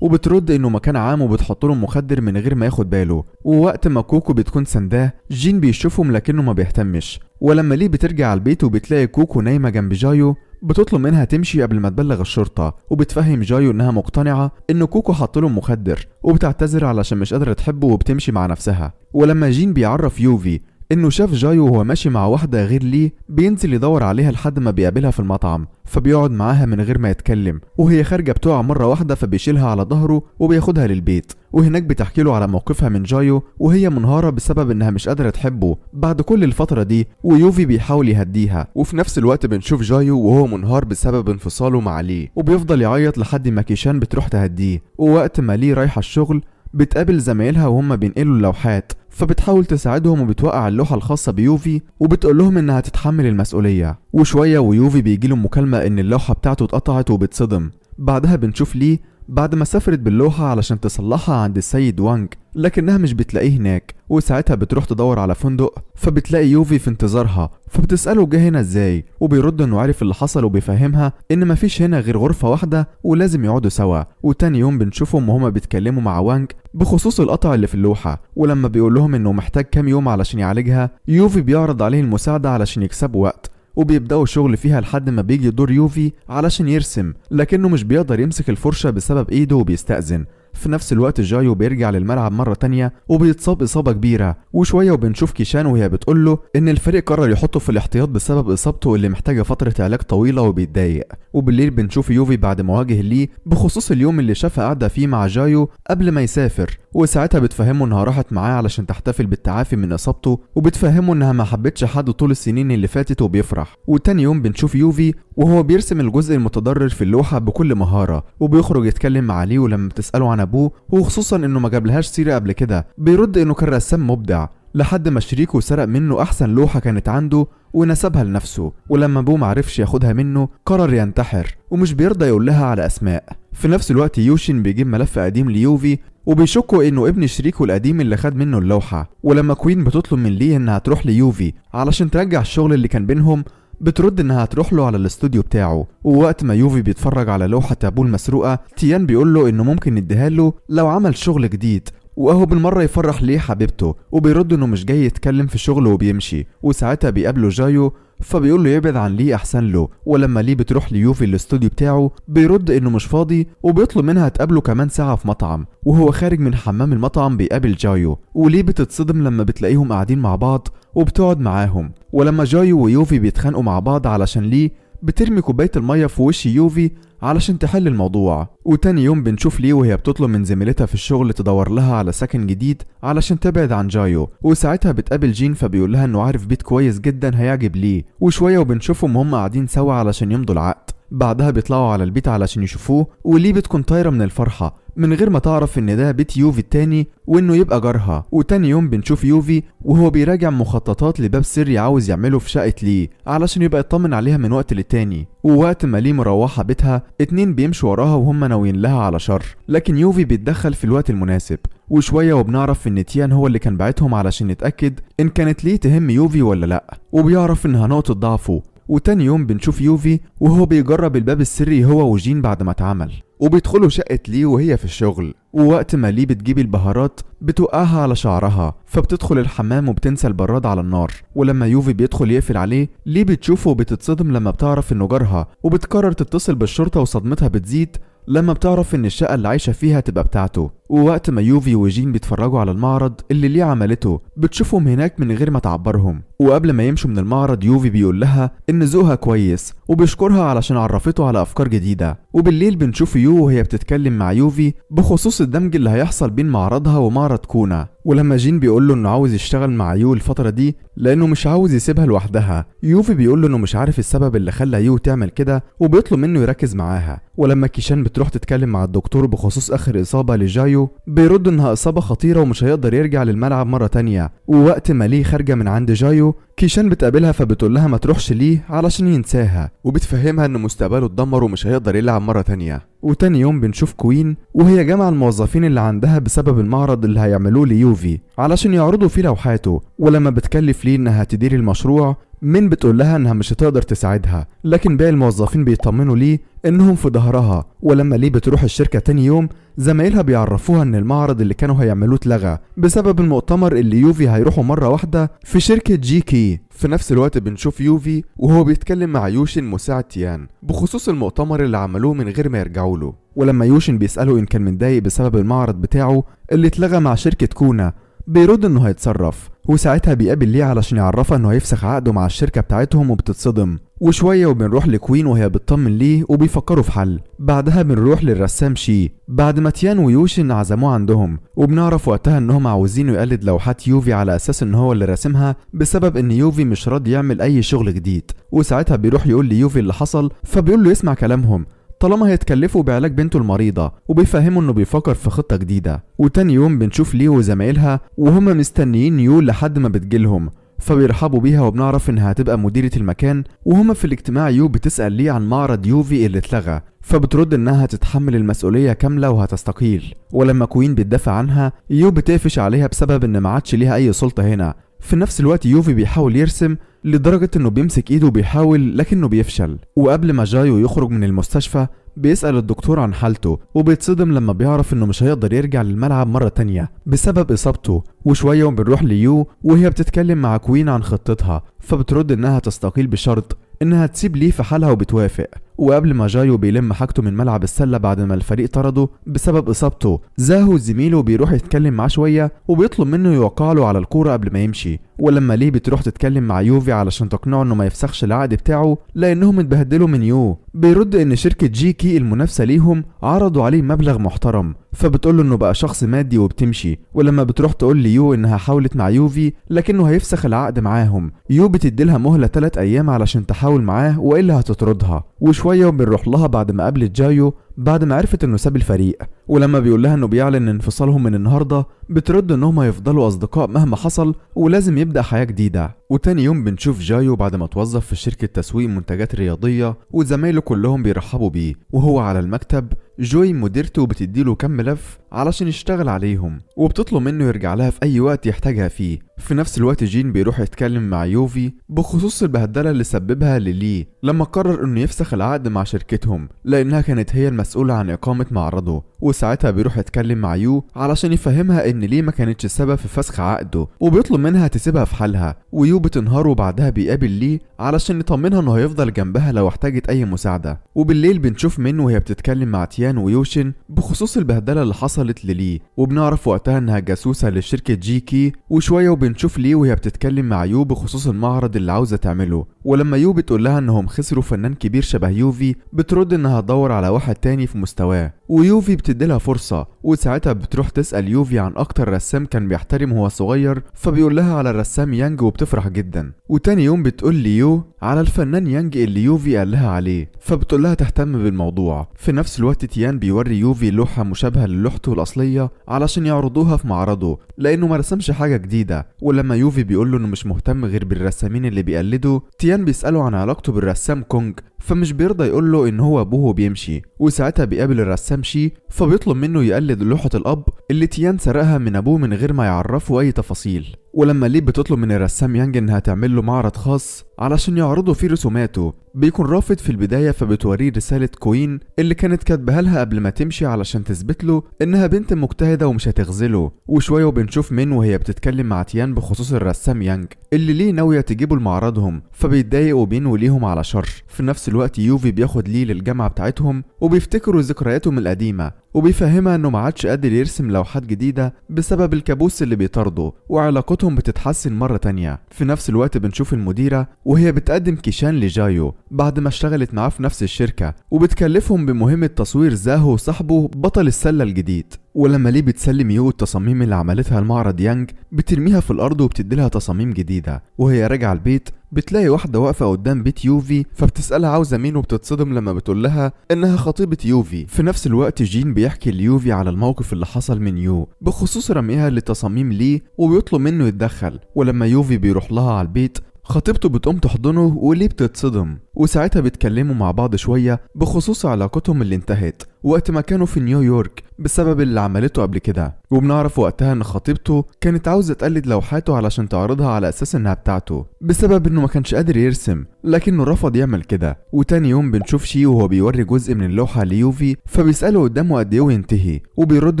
وبترد انه مكان عام وبتحط له مخدر من غير ما ياخد باله ووقت ما كوكو بتكون سنداه جين بيشوفهم لكنه ما بيهتمش ولما ليه بترجع البيت وبتلاقي كوكو نايمه جنب جايو بتطلب منها تمشي قبل ما تبلغ الشرطة وبتفهم جايو إنها مقتنعة إن كوكو حطله مخدر وبتعتذر علشان مش قادرة تحبه وبتمشي مع نفسها ولما جين بيعرف يوفي انه شاف جاي وهو ماشي مع واحده غير ليه بينزل يدور عليها لحد ما بيقابلها في المطعم فبيقعد معاها من غير ما يتكلم وهي خارجه بتقع مره واحده فبيشيلها على ظهره وبياخدها للبيت وهناك بتحكي له على موقفها من جايو وهي منهاره بسبب انها مش قادره تحبه بعد كل الفتره دي ويوفي بيحاول يهديها وفي نفس الوقت بنشوف جايو وهو منهار بسبب انفصاله مع ليه وبيفضل يعيط لحد ما كيشان بتروح تهديه ووقت ما ليه رايحه الشغل بتقابل زمايلها وهم بينقلوا اللوحات فبتحاول تساعدهم وبتوقع اللوحة الخاصة بيوفي وبتقول لهم انها تتحمل المسؤولية وشوية ويوفي بيجيله مكالمة ان اللوحة بتاعته اتقطعت وبتصدم بعدها بنشوف ليه بعد ما سافرت باللوحة علشان تصلحها عند السيد وانج لكنها مش بتلاقيه هناك وساعتها بتروح تدور على فندق فبتلاقي يوفي في انتظارها فبتسأله جه هنا ازاي وبيرد انه عارف اللي حصل وبيفهمها ان مفيش هنا غير غرفة واحدة ولازم يقعدوا سوا وتاني يوم بنشوفهم وهما بيتكلموا مع وانج بخصوص القطع اللي في اللوحة ولما بيقول لهم انه محتاج كام يوم علشان يعالجها يوفي بيعرض عليه المساعدة علشان يكسبوا وقت وبيبدأوا شغل فيها لحد ما بيجي دور يوفي علشان يرسم لكنه مش بيقدر يمسك الفرشة بسبب ايده وبيستأذن في نفس الوقت جايو بيرجع للملعب مرة تانية وبيتصاب إصابة كبيرة وشوية وبنشوف كيشان وهي بتقول له إن الفريق قرر يحطه في الاحتياط بسبب إصابته اللي محتاجة فترة علاج طويلة وبيتضايق وبالليل بنشوف يوفي بعد مواجه ليه بخصوص اليوم اللي شافها قاعدة فيه مع جايو قبل ما يسافر وساعتها بتفهمه إنها راحت معاه علشان تحتفل بالتعافي من إصابته وبتفهمه إنها ما حبتش حد طول السنين اللي فاتت وبيفرح وتاني يوم بنشوف يوفي وهو بيرسم الجزء المتضرر في اللوحة بكل مهارة وبيخرج يتكلم مع ليو لما بتسأله عن ابوه وخصوصا انه ما جابلهاش سيره قبل كده بيرد انه كان رسام مبدع لحد ما شريكه سرق منه احسن لوحه كانت عنده ونسبها لنفسه ولما ابوه معرفش ياخدها منه قرر ينتحر ومش بيرضى يقول لها على اسماء في نفس الوقت يوشين بيجيب ملف قديم ليوفي وبيشكوا انه ابن شريكه القديم اللي خد منه اللوحه ولما كوين بتطلب من ليه انها تروح ليوفي علشان ترجع الشغل اللي كان بينهم بترد انها تروح له على الاستوديو بتاعه ووقت ما يوفي بيتفرج على لوحة ابوه المسروقة تيان بيقول له انه ممكن يديها له لو عمل شغل جديد وأهو بالمرة يفرح ليه حبيبته وبيرد إنه مش جاي يتكلم في شغله وبيمشي وساعتها بيقابله جايو فبيقول له يبعد عن ليه احسن له ولما ليه بتروح ليوفي الاستوديو بتاعه بيرد انه مش فاضي وبيطلب منها تقابله كمان ساعه في مطعم وهو خارج من حمام المطعم بيقابل جايو وليه بتتصدم لما بتلاقيهم قاعدين مع بعض وبتقعد معاهم ولما جايو ويوفي بيتخانقوا مع بعض علشان ليه بترمي كوباية المية في وش يوفي علشان تحل الموضوع وتاني يوم بنشوف ليه وهي بتطلب من زميلتها في الشغل تدور لها على سكن جديد علشان تبعد عن جايو وساعتها بتقابل جين فبيقول لها انه عارف بيت كويس جدا هيعجب ليه وشوية وبنشوفهم هم قاعدين سوا علشان يمضوا العقد بعدها بيطلعوا على البيت علشان يشوفوه وليه بتكون طايرة من الفرحة من غير ما تعرف ان ده بيت يوفي التاني وانه يبقى جارها وتاني يوم بنشوف يوفي وهو بيراجع مخططات لباب سري عاوز يعمله في شقه ليه علشان يبقى يطمن عليها من وقت للتاني ووقت ما ليه مروحه بيتها اتنين بيمشوا وراها وهم ناويين لها على شر لكن يوفي بيتدخل في الوقت المناسب وشوية وبنعرف إن تيان هو اللي كان بعتهم علشان نتأكد إن كانت ليه تهم يوفي ولا لأ وبيعرف إنها نقطة ضعفه وتاني يوم بنشوف يوفي وهو بيجرب الباب السري هو وجين بعد ما اتعمل وبيدخلوا شقة لي وهي في الشغل ووقت ما لي بتجيب البهارات بتوقعها على شعرها فبتدخل الحمام وبتنسى البراد على النار ولما يوفي بيدخل يقفل عليه ليه بتشوفه وبتتصدم لما بتعرف انه جارها وبتقرر تتصل بالشرطة وصدمتها بتزيد لما بتعرف ان الشقة اللي عايشة فيها تبقى بتاعته ووقت ما يوفي وجين بيتفرجوا على المعرض اللي ليه عملته بتشوفهم هناك من غير ما تعبرهم وقبل ما يمشوا من المعرض يوفي بيقول لها ان ذوقها كويس وبيشكرها علشان عرفته على افكار جديده وبالليل بنشوف يو وهي بتتكلم مع يوفي بخصوص الدمج اللي هيحصل بين معرضها ومعرض كونا ولما جين بيقول له انه عاوز يشتغل مع يو الفتره دي لانه مش عاوز يسيبها لوحدها يوفي بيقول له انه مش عارف السبب اللي خلى يو تعمل كده وبيطلب منه يركز معاها ولما كيشان بتروح تتكلم مع الدكتور بخصوص اخر اصابه لجايو بيرد انها اصابه خطيره ومش هيقدر يرجع للملعب مره تانية ووقت ما ليه خارجه من عند جايو كيشان بتقابلها فبتقول لها ما تروحش ليه علشان ينساها وبتفهمها ان مستقبله اتدمر ومش هيقدر يلعب مره تانية وتاني يوم بنشوف كوين وهي جامعة الموظفين اللي عندها بسبب المعرض اللي هيعملوه ليوفي علشان يعرضوا فيه لوحاته ولما بتكلف ليه انها تدير المشروع مين بتقول لها انها مش هتقدر تساعدها لكن باقي الموظفين بيطمنوا ليه انهم في ظهرها ولما ليه بتروح الشركة تاني يوم زمايلها بيعرفوها ان المعرض اللي كانوا هيعملوه اتلغى بسبب المؤتمر اللي يوفي هيروحوا مرة واحدة في شركة جي كي في نفس الوقت بنشوف يوفي وهو بيتكلم مع يوشن مساعد تيان بخصوص المؤتمر اللي عملوه من غير ما يرجعوا له ولما يوشن بيسأله إن كان متضايق بسبب المعرض بتاعه اللي اتلغى مع شركة كونا بيرد انه هيتصرف وساعتها بيقابل ليه علشان يعرفها انه هيفسخ عقده مع الشركه بتاعتهم وبتتصدم وشويه وبنروح لكوين وهي بتطمن ليه وبيفكروا في حل بعدها بنروح للرسام شي بعد ما تيان ويوشن عزموه عندهم وبنعرف وقتها انهم عاوزينه يقلد لوحات يوفي على اساس ان هو اللي راسمها بسبب ان يوفي مش راضي يعمل اي شغل جديد وساعتها بيروح يقول ليوفي اللي حصل فبيقول له يسمع كلامهم طالما هيتكلفوا بعلاج بنته المريضة وبيفهموا إنه بيفكر في خطة جديدة وتاني يوم بنشوف ليه وزمايلها وهم مستنيين يو لحد ما بتجيلهم فبيرحبوا بيها وبنعرف انها هتبقى مديرة المكان وهما في الاجتماع يو بتسأل ليه عن معرض يوفي اللي اتلغى فبترد انها هتتحمل المسؤولية كاملة وهتستقيل ولما كوين بتدافع عنها يو بتقفش عليها بسبب ان ما عادش ليها اي سلطة هنا في نفس الوقت يوفي بيحاول يرسم لدرجة انه بيمسك ايده وبيحاول لكنه بيفشل وقبل ما جايو يخرج من المستشفى بيسأل الدكتور عن حالته وبيتصدم لما بيعرف انه مش هيقدر يرجع للملعب مرة تانية بسبب اصابته وشوية وبنروح ليو وهي بتتكلم مع كوين عن خطتها فبترد انها تستقيل بشرط انها تسيب ليه في حالها وبتوافق وقبل ما جايو بيلم حاجته من ملعب السله بعد ما الفريق طرده بسبب اصابته زاهو زميله بيروح يتكلم معاه شويه وبيطلب منه يوقع له على الكوره قبل ما يمشي ولما ليه بتروح تتكلم مع يوفي علشان تقنعه انه ما يفسخش العقد بتاعه لانهم اتبهدلوا من يو بيرد ان شركه جي كي المنافسه ليهم عرضوا عليه مبلغ محترم فبتقول له انه بقى شخص مادي وبتمشي ولما بتروح تقول ليو انها حاولت مع يوفي لكنه هيفسخ العقد معاهم يو بتديلها مهله 3 ايام علشان تحاول معاه والا هتطردها وش شوية وبنروح لها بعد ما قابلت جايو بعد ما عرفت انه ساب الفريق ولما بيقول لها انه بيعلن انفصالهم من النهارده بترد انهم هيفضلوا اصدقاء مهما حصل ولازم يبدا حياه جديده وتاني يوم بنشوف جايو بعد ما توظف في شركه تسويق منتجات رياضيه وزمايله كلهم بيرحبوا بيه وهو على المكتب جوي مديرته بتديله كم ملف علشان يشتغل عليهم وبتطلب منه يرجع لها في اي وقت يحتاجها فيه في نفس الوقت جين بيروح يتكلم مع يوفي بخصوص البهدله اللي سببها للي لما قرر انه يفسخ العقد مع شركتهم لانها كانت هي المسؤول عن إقامة معرضه وساعتها بيروح يتكلم مع يو علشان يفهمها إن ليه ما كانتش السبب في فسخ عقده وبيطلب منها تسيبها في حالها ويو بتنهار وبعدها بيقابل ليه علشان يطمنها إنه هيفضل جنبها لو احتاجت أي مساعدة وبالليل بنشوف من وهي بتتكلم مع تيان ويوشن بخصوص البهدلة اللي حصلت للي وبنعرف وقتها إنها جاسوسة لشركة جي كي وشوية وبنشوف ليه وهي بتتكلم مع يو بخصوص المعرض اللي عاوزة تعمله ولما يوبي بتقول لها انهم خسروا فنان كبير شبه يوفي بترد انها تدور على واحد تاني في مستواه ويوفي بتديلها فرصة وساعتها بتروح تسأل يوفي عن أكتر رسام كان بيحترم وهو صغير فبيقول لها على الرسام يانج وبتفرح جدا وتاني يوم بتقول ليو على الفنان يانج اللي يوفي قال لها عليه فبتقول لها تهتم بالموضوع في نفس الوقت تيان بيوري يوفي لوحة مشابهة للوحته الأصلية علشان يعرضوها في معرضه لأنه ما رسمش حاجة جديدة ولما يوفي بيقول له إنه مش مهتم غير بالرسامين اللي بيقلده تيان بيسأله عن علاقته بالرسام كونج فمش بيرضى يقول له إن هو أبوه بيمشي وساعتها بيقابل الرسام ويمشي فبيطلب منه يقلد لوحة الأب اللي تيان سرقها من أبوه من غير ما يعرفه أي تفاصيل ولما ليب بتطلب من الرسام يانج انها تعمل له معرض خاص علشان يعرضوا فيه رسوماته بيكون رافض في البداية فبتوريه رسالة كوين اللي كانت كاتبها لها قبل ما تمشي علشان تثبت له انها بنت مجتهدة ومش هتغزله وشوية وبنشوف من وهي بتتكلم مع تيان بخصوص الرسام يانج اللي ليه ناوية تجيبه لمعرضهم فبيتضايق وبينوي ليهم على شر في نفس الوقت يوفي بياخد ليه للجامعة بتاعتهم وبيفتكروا ذكرياتهم القديمة وبيفهمها انه ما عادش قادر يرسم لوحات جديدة بسبب الكابوس اللي بيطارده وعلاقته علاقتهم بتتحسن مرة تانية في نفس الوقت بنشوف المديرة وهي بتقدم كيشان لجايو بعد ما اشتغلت معاه في نفس الشركة وبتكلفهم بمهمة تصوير زاهو صاحبه بطل السلة الجديد ولما ليه بتسلم يو التصاميم اللي عملتها المعرض يانج بترميها في الأرض وبتديلها تصاميم جديدة وهي راجعة البيت بتلاقي واحدة واقفة قدام بيت يوفي فبتسألها عاوزة مين وبتتصدم لما بتقول لها إنها خطيبة يوفي في نفس الوقت جين بيحكي ليوفي على الموقف اللي حصل من يو بخصوص رميها لتصاميم ليه وبيطلب منه يتدخل ولما يوفي بيروح لها على البيت خطيبته بتقوم تحضنه وليه بتتصدم وساعتها بيتكلموا مع بعض شوية بخصوص علاقتهم اللي انتهت وقت ما كانوا في نيويورك بسبب اللي عملته قبل كده وبنعرف وقتها ان خطيبته كانت عاوزة تقلد لوحاته علشان تعرضها على اساس انها بتاعته بسبب انه ما كانش قادر يرسم لكنه رفض يعمل كده وتاني يوم بنشوف شي وهو بيوري جزء من اللوحة ليوفي فبيسأله قدامه قد ايه وينتهي وبيرد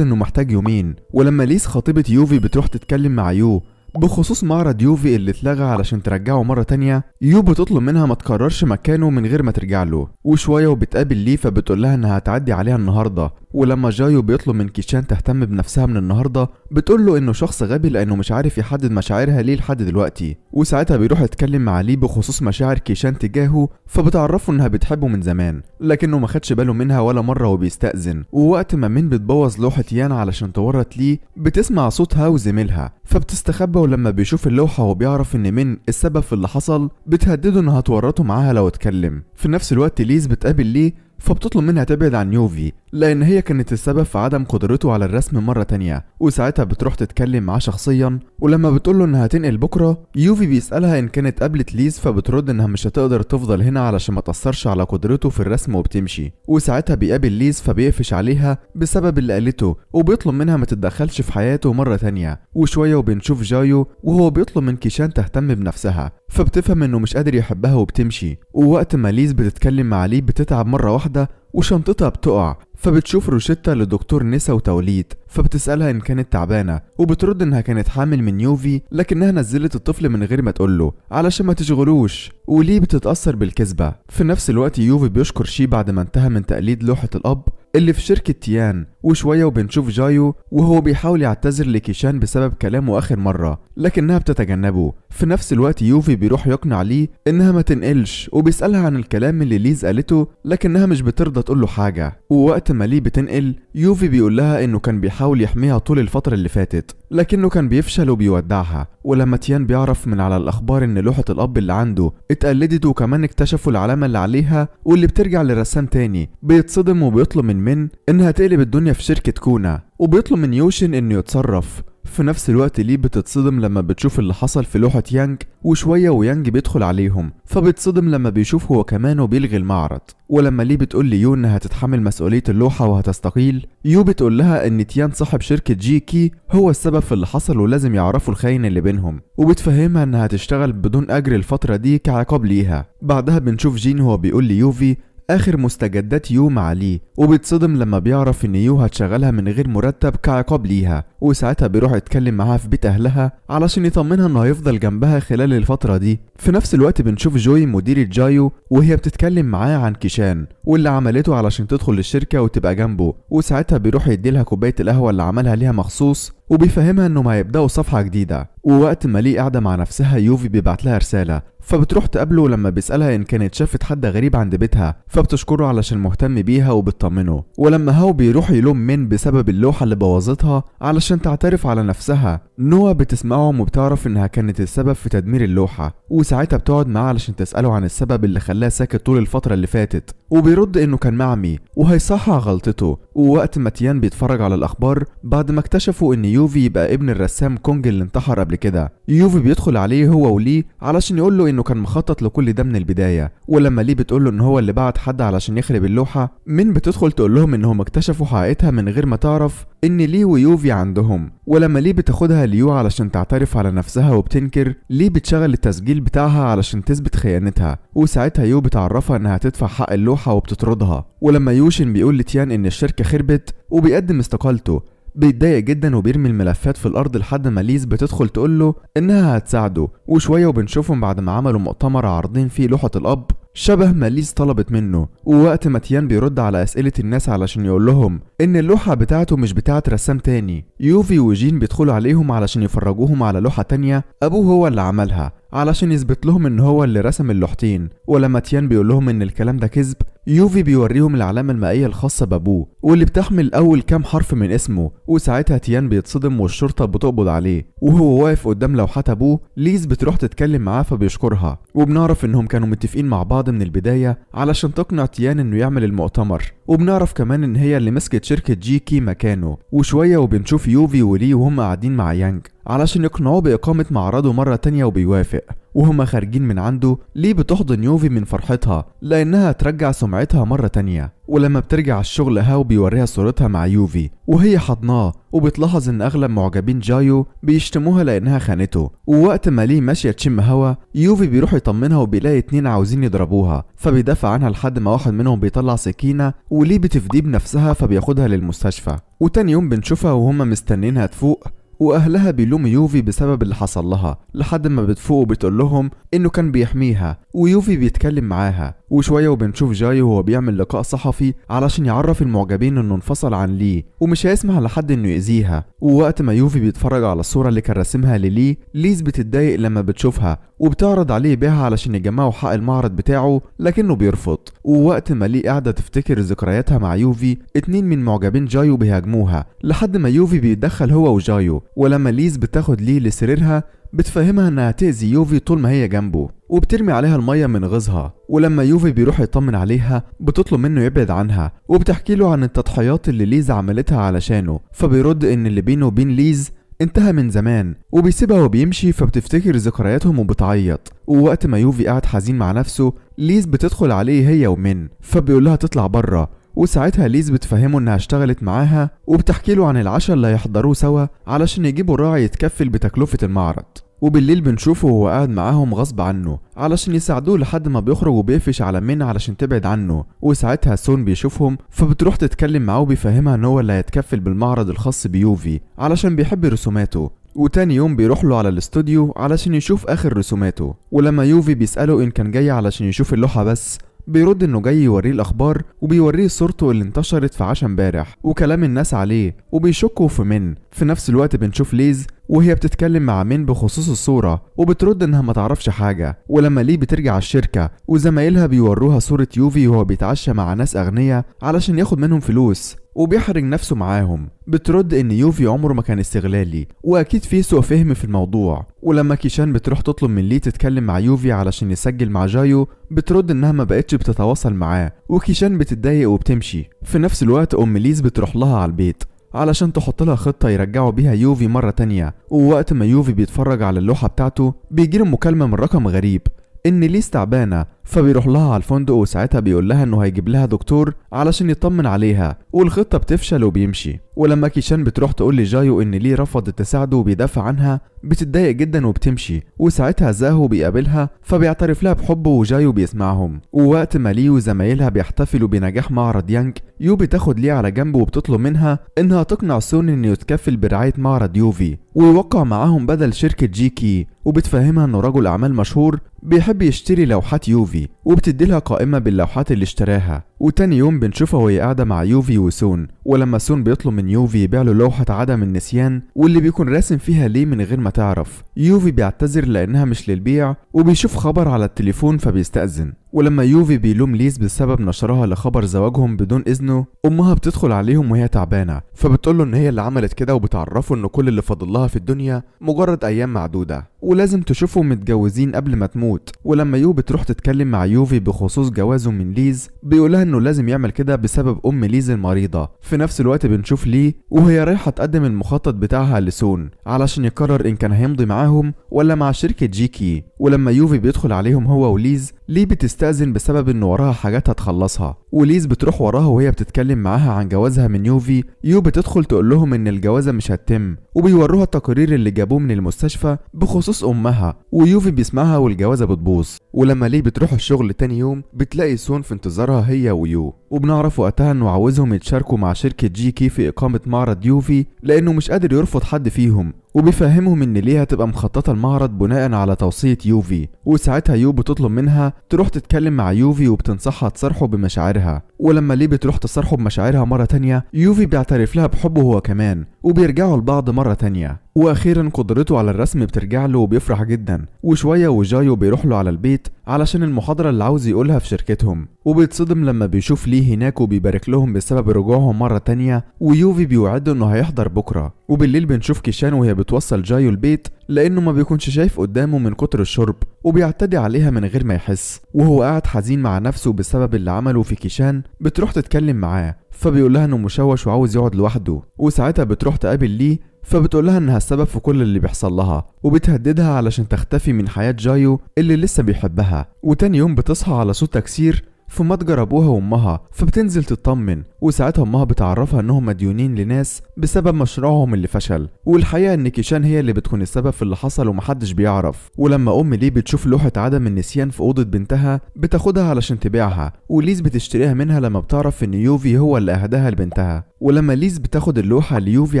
انه محتاج يومين ولما ليس خطيبة يوفي بتروح تتكلم مع يو بخصوص معرض يوفي اللي اتلغى علشان ترجعه مرة تانية يو بتطلب منها ما تكررش مكانه من غير ما ترجع له وشوية وبتقابل ليفا بتقول لها انها هتعدي عليها النهاردة ولما جايو بيطلب من كيشان تهتم بنفسها من النهارده بتقول له انه شخص غبي لانه مش عارف يحدد مشاعرها ليه لحد دلوقتي وساعتها بيروح يتكلم مع لي بخصوص مشاعر كيشان تجاهه فبتعرفه انها بتحبه من زمان لكنه ما خدش باله منها ولا مره وبيستأذن ووقت ما مين بتبوظ لوحه يانا علشان تورط ليه بتسمع صوت وزميلها فبتستخبى ولما بيشوف اللوحه وبيعرف ان مين السبب في اللي حصل بتهدده انها تورطه معاها لو اتكلم في نفس الوقت ليز بتقابل ليه فبتطلب منها تبعد عن يوفي لأن هي كانت السبب في عدم قدرته على الرسم مرة تانية وساعتها بتروح تتكلم معاه شخصيا ولما بتقوله إنها تنقل بكرة يوفي بيسألها إن كانت قابلت ليز فبترد إنها مش هتقدر تفضل هنا علشان ما تأثرش على قدرته في الرسم وبتمشي وساعتها بيقابل ليز فبيقفش عليها بسبب اللي قالته وبيطلب منها ما تتدخلش في حياته مرة تانية وشوية وبنشوف جايو وهو بيطلب من كيشان تهتم بنفسها فبتفهم إنه مش قادر يحبها وبتمشي ووقت ما ليز بتتكلم مع ليه بتتعب مرة واحدة وشنطتها بتقع فبتشوف روشيتا لدكتور نسا وتوليد فبتسألها إن كانت تعبانة وبترد إنها كانت حامل من يوفي لكنها نزلت الطفل من غير ما تقوله علشان ما تشغلوش وليه بتتأثر بالكذبة في نفس الوقت يوفي بيشكر شي بعد ما انتهى من تقليد لوحة الأب اللي في شركة تيان وشوية وبنشوف جايو وهو بيحاول يعتذر لكيشان بسبب كلامه آخر مرة لكنها بتتجنبه في نفس الوقت يوفي بيروح يقنع ليه إنها ما تنقلش وبيسألها عن الكلام اللي ليز قالته لكنها مش بترضى تقول له حاجة ووقت ما ليه بتنقل يوفي بيقول لها إنه كان بيحاول يحميها طول الفترة اللي فاتت لكنه كان بيفشل وبيودعها ولما تيان بيعرف من على الأخبار إن لوحة الأب اللي عنده اتقلدت وكمان اكتشفوا العلامة اللي عليها واللي بترجع للرسام تاني بيتصدم وبيطلب من من إنها تقلب الدنيا في شركة كونا وبيطلب من يوشن إنه يتصرف في نفس الوقت ليه بتتصدم لما بتشوف اللي حصل في لوحة يانج وشوية ويانج بيدخل عليهم فبتصدم لما بيشوف هو كمان وبيلغي المعرض ولما ليه بتقول ليو انها تتحمل مسؤولية اللوحة وهتستقيل يو بتقول لها ان تيان صاحب شركة جي كي هو السبب في اللي حصل ولازم يعرفوا الخاين اللي بينهم وبتفهمها انها تشتغل بدون اجر الفترة دي كعقاب ليها بعدها بنشوف جين هو بيقول ليوفي لي آخر مستجدات يو مع لي وبيتصدم لما بيعرف إن يو هتشغلها من غير مرتب كعقاب ليها وساعتها بيروح يتكلم معاها في بيت أهلها علشان يطمنها إنه هيفضل جنبها خلال الفترة دي في نفس الوقت بنشوف جوي مديرة جايو وهي بتتكلم معاه عن كيشان واللي عملته علشان تدخل الشركة وتبقى جنبه وساعتها بيروح يديلها كوباية القهوة اللي عملها ليها مخصوص وبيفهمها انهم هيبداوا صفحه جديده ووقت ما ليه قاعده مع نفسها يوفي بيبعت لها رساله فبتروح تقابله لما بيسألها إن كانت شافت حد غريب عند بيتها فبتشكره علشان مهتم بيها وبتطمنه ولما هاو بيروح يلوم مين بسبب اللوحة اللي بوظتها علشان تعترف على نفسها نوا بتسمعهم وبتعرف إنها كانت السبب في تدمير اللوحة وساعتها بتقعد معاه علشان تسأله عن السبب اللي خلاه ساكت طول الفترة اللي فاتت وبيرد إنه كان معمي وهيصحح غلطته ووقت ما تيان بيتفرج على الأخبار بعد ما اكتشفوا إن يوفي يبقى ابن الرسام كونج اللي انتحر قبل كده يوفي بيدخل عليه هو وليه علشان يقول له انه كان مخطط لكل ده من البدايه ولما ليه بتقول له ان هو اللي بعت حد علشان يخرب اللوحه مين بتدخل تقول لهم انهم اكتشفوا حقيقتها من غير ما تعرف ان ليه ويوفي عندهم ولما ليه بتاخدها ليو علشان تعترف على نفسها وبتنكر ليه بتشغل التسجيل بتاعها علشان تثبت خيانتها وساعتها يو بتعرفها انها تدفع حق اللوحه وبتطردها ولما يوشن بيقول لتيان ان الشركه خربت وبيقدم استقالته بيتضايق جدا وبيرمي الملفات في الارض لحد ما ليز بتدخل تقول له انها هتساعده وشويه وبنشوفهم بعد ما عملوا مؤتمر عارضين فيه لوحه الاب شبه ما ليز طلبت منه ووقت ما تيان بيرد على أسئلة الناس علشان يقول لهم إن اللوحة بتاعته مش بتاعة رسام تاني يوفي وجين بيدخلوا عليهم علشان يفرجوهم على لوحة تانية أبوه هو اللي عملها علشان يثبت لهم إن هو اللي رسم اللوحتين ولما تيان بيقول لهم إن الكلام ده كذب يوفي بيوريهم العلامة المائية الخاصة بأبوه واللي بتحمل أول كام حرف من اسمه وساعتها تيان بيتصدم والشرطة بتقبض عليه وهو واقف قدام لوحات أبوه ليز بتروح تتكلم معاه فبيشكرها وبنعرف إنهم كانوا متفقين مع بعض من البداية علشان تقنع تيان إنه يعمل المؤتمر وبنعرف كمان إن هي اللي مسكت شركة جي كي مكانه وشوية وبنشوف يوفي ولي وهم قاعدين مع يانج علشان يقنعوه بإقامة معرضه مرة تانية وبيوافق وهما خارجين من عنده ليه بتحضن يوفي من فرحتها لأنها ترجع سمعتها مرة تانية ولما بترجع الشغل هاو بيوريها صورتها مع يوفي وهي حضناه وبتلاحظ إن أغلب معجبين جايو بيشتموها لأنها خانته ووقت ما ليه ماشية تشم هوا يوفي بيروح يطمنها وبيلاقي اتنين عاوزين يضربوها فبيدافع عنها لحد ما واحد منهم بيطلع سكينة وليه بتفديه بنفسها فبياخدها للمستشفى وتاني يوم بنشوفها وهما مستنينها تفوق واهلها بيلوم يوفي بسبب اللي حصل لها لحد ما بتفوق وبتقول لهم انه كان بيحميها ويوفي بيتكلم معاها وشويه وبنشوف جاي وهو بيعمل لقاء صحفي علشان يعرف المعجبين انه انفصل عن ليه ومش هيسمح لحد انه يأذيها ووقت ما يوفي بيتفرج على الصوره اللي كان راسمها لليه ليز بتتضايق لما بتشوفها وبتعرض عليه بيعها علشان يجمعوا حق المعرض بتاعه لكنه بيرفض ووقت ما ليه قاعده تفتكر ذكرياتها مع يوفي اتنين من معجبين جايو بيهاجموها لحد ما يوفي بيتدخل هو وجايو ولما ليز بتاخد ليه لسريرها بتفهمها انها تأذي يوفي طول ما هي جنبه وبترمي عليها المية من غيظها ولما يوفي بيروح يطمن عليها بتطلب منه يبعد عنها وبتحكي له عن التضحيات اللي ليز عملتها علشانه فبيرد ان اللي بينه وبين ليز انتهى من زمان وبيسيبها وبيمشي فبتفتكر ذكرياتهم وبتعيط ووقت ما يوفي قاعد حزين مع نفسه ليز بتدخل عليه هي ومن فبيقول لها تطلع بره وساعتها ليز بتفهمه انها اشتغلت معاها وبتحكي له عن العشاء اللي هيحضروه سوا علشان يجيبوا الراعي يتكفل بتكلفة المعرض وبالليل بنشوفه وهو قاعد معاهم غصب عنه علشان يساعدوه لحد ما بيخرج وبيقفش على مين علشان تبعد عنه وساعتها سون بيشوفهم فبتروح تتكلم معاه وبيفهمها ان هو اللي هيتكفل بالمعرض الخاص بيوفي علشان بيحب رسوماته وتاني يوم بيروح له على الاستوديو علشان يشوف اخر رسوماته ولما يوفي بيسأله ان كان جاي علشان يشوف اللوحة بس بيرد انه جاي يوريه الاخبار وبيوريه صورته اللي انتشرت في عشا امبارح وكلام الناس عليه وبيشكوا في من في نفس الوقت بنشوف ليز وهي بتتكلم مع مين بخصوص الصورة وبترد انها ما تعرفش حاجة ولما ليه بترجع الشركة وزمايلها بيوروها صورة يوفي وهو بيتعشى مع ناس اغنية علشان ياخد منهم فلوس وبيحرج نفسه معاهم بترد ان يوفي عمره ما كان استغلالي واكيد في سوء فهم في الموضوع ولما كيشان بتروح تطلب من لي تتكلم مع يوفي علشان يسجل مع جايو بترد انها ما بقتش بتتواصل معاه وكيشان بتتضايق وبتمشي في نفس الوقت ام ليز بتروح لها على البيت علشان تحط لها خطة يرجعوا بيها يوفي مرة تانية ووقت ما يوفي بيتفرج على اللوحة بتاعته بيجيله مكالمة من رقم غريب إن ليز تعبانة فبيروح لها على الفندق وساعتها بيقول لها انه هيجيب لها دكتور علشان يطمن عليها والخطه بتفشل وبيمشي ولما كيشان بتروح تقول لجايو ان ليه رفضت تساعده وبيدافع عنها بتتضايق جدا وبتمشي وساعتها زاهو بيقابلها فبيعترف لها بحبه وجايو بيسمعهم ووقت ما ليه وزمايلها بيحتفلوا بنجاح معرض يانج يو بتاخد ليه على جنب وبتطلب منها انها تقنع سون انه يتكفل برعايه معرض يوفي ويوقع معاهم بدل شركه جيكي وبتفهمها انه رجل اعمال مشهور بيحب يشتري لوحات يوفي موفي وبتديلها قائمة باللوحات اللي اشتراها وتاني يوم بنشوفها وهي قاعدة مع يوفي وسون ولما سون بيطلب من يوفي يبيع له لوحة عدم النسيان واللي بيكون راسم فيها ليه من غير ما تعرف يوفي بيعتذر لأنها مش للبيع وبيشوف خبر على التليفون فبيستأذن ولما يوفي بيلوم ليز بسبب نشرها لخبر زواجهم بدون إذنه أمها بتدخل عليهم وهي تعبانة فبتقوله إن هي اللي عملت كده وبتعرفه إن كل اللي لها في الدنيا مجرد أيام معدودة ولازم تشوفهم متجوزين قبل ما تموت ولما يو بتروح تتكلم مع يوفي بخصوص جوازه من ليز بيقولها إن انه لازم يعمل كده بسبب ام ليز المريضه في نفس الوقت بنشوف ليه وهي رايحه تقدم المخطط بتاعها لسون علشان يقرر ان كان هيمضي معاهم ولا مع شركه جيكي ولما يوفي بيدخل عليهم هو وليز ليه بتستأذن بسبب ان وراها حاجات هتخلصها وليز بتروح وراها وهي بتتكلم معاها عن جوازها من يوفي يو بتدخل تقول لهم ان الجوازه مش هتتم وبيوروها التقارير اللي جابوه من المستشفى بخصوص امها ويوفي بيسمعها والجوازه بتبوظ ولما ليه بتروح الشغل تاني يوم بتلاقي سون في انتظارها هي ويو وبنعرف وقتها انه عاوزهم يتشاركوا مع شركه جي كي في اقامه معرض يوفي لانه مش قادر يرفض حد فيهم وبيفهمهم ان ليه هتبقى مخططه المعرض بناء على توصيه يوفي وساعتها يو بتطلب منها تروح تتكلم مع يوفي وبتنصحها تصارحه بمشاعرها ولما ليه بتروح تصارحه بمشاعرها مرة تانية يوفي بيعترف لها بحبه هو كمان وبيرجعوا لبعض مرة تانية واخيرا قدرته على الرسم بترجع له وبيفرح جدا وشويه وجايو بيروح له على البيت علشان المحاضره اللي عاوز يقولها في شركتهم وبيتصدم لما بيشوف ليه هناك وبيبارك لهم بسبب رجوعهم مره تانية ويوفي بيوعده انه هيحضر بكره وبالليل بنشوف كيشان وهي بتوصل جايو البيت لأنه ما بيكونش شايف قدامه من كتر الشرب وبيعتدي عليها من غير ما يحس وهو قاعد حزين مع نفسه بسبب اللي عمله في كيشان بتروح تتكلم معاه فبيقول لها إنه مشوش وعاوز يقعد لوحده وساعتها بتروح تقابل ليه فبتقول لها انها السبب في كل اللي بيحصل لها وبتهددها علشان تختفي من حياة جايو اللي لسه بيحبها وتاني يوم بتصحى على صوت تكسير في متجر ابوها وامها فبتنزل تطمن وساعتها امها بتعرفها انهم مديونين لناس بسبب مشروعهم اللي فشل والحقيقه ان كيشان هي اللي بتكون السبب في اللي حصل ومحدش بيعرف ولما ام لي بتشوف لوحه عدم النسيان في اوضه بنتها بتاخدها علشان تبيعها وليز بتشتريها منها لما بتعرف ان يوفي هو اللي اهداها لبنتها ولما ليز بتاخد اللوحة ليوفي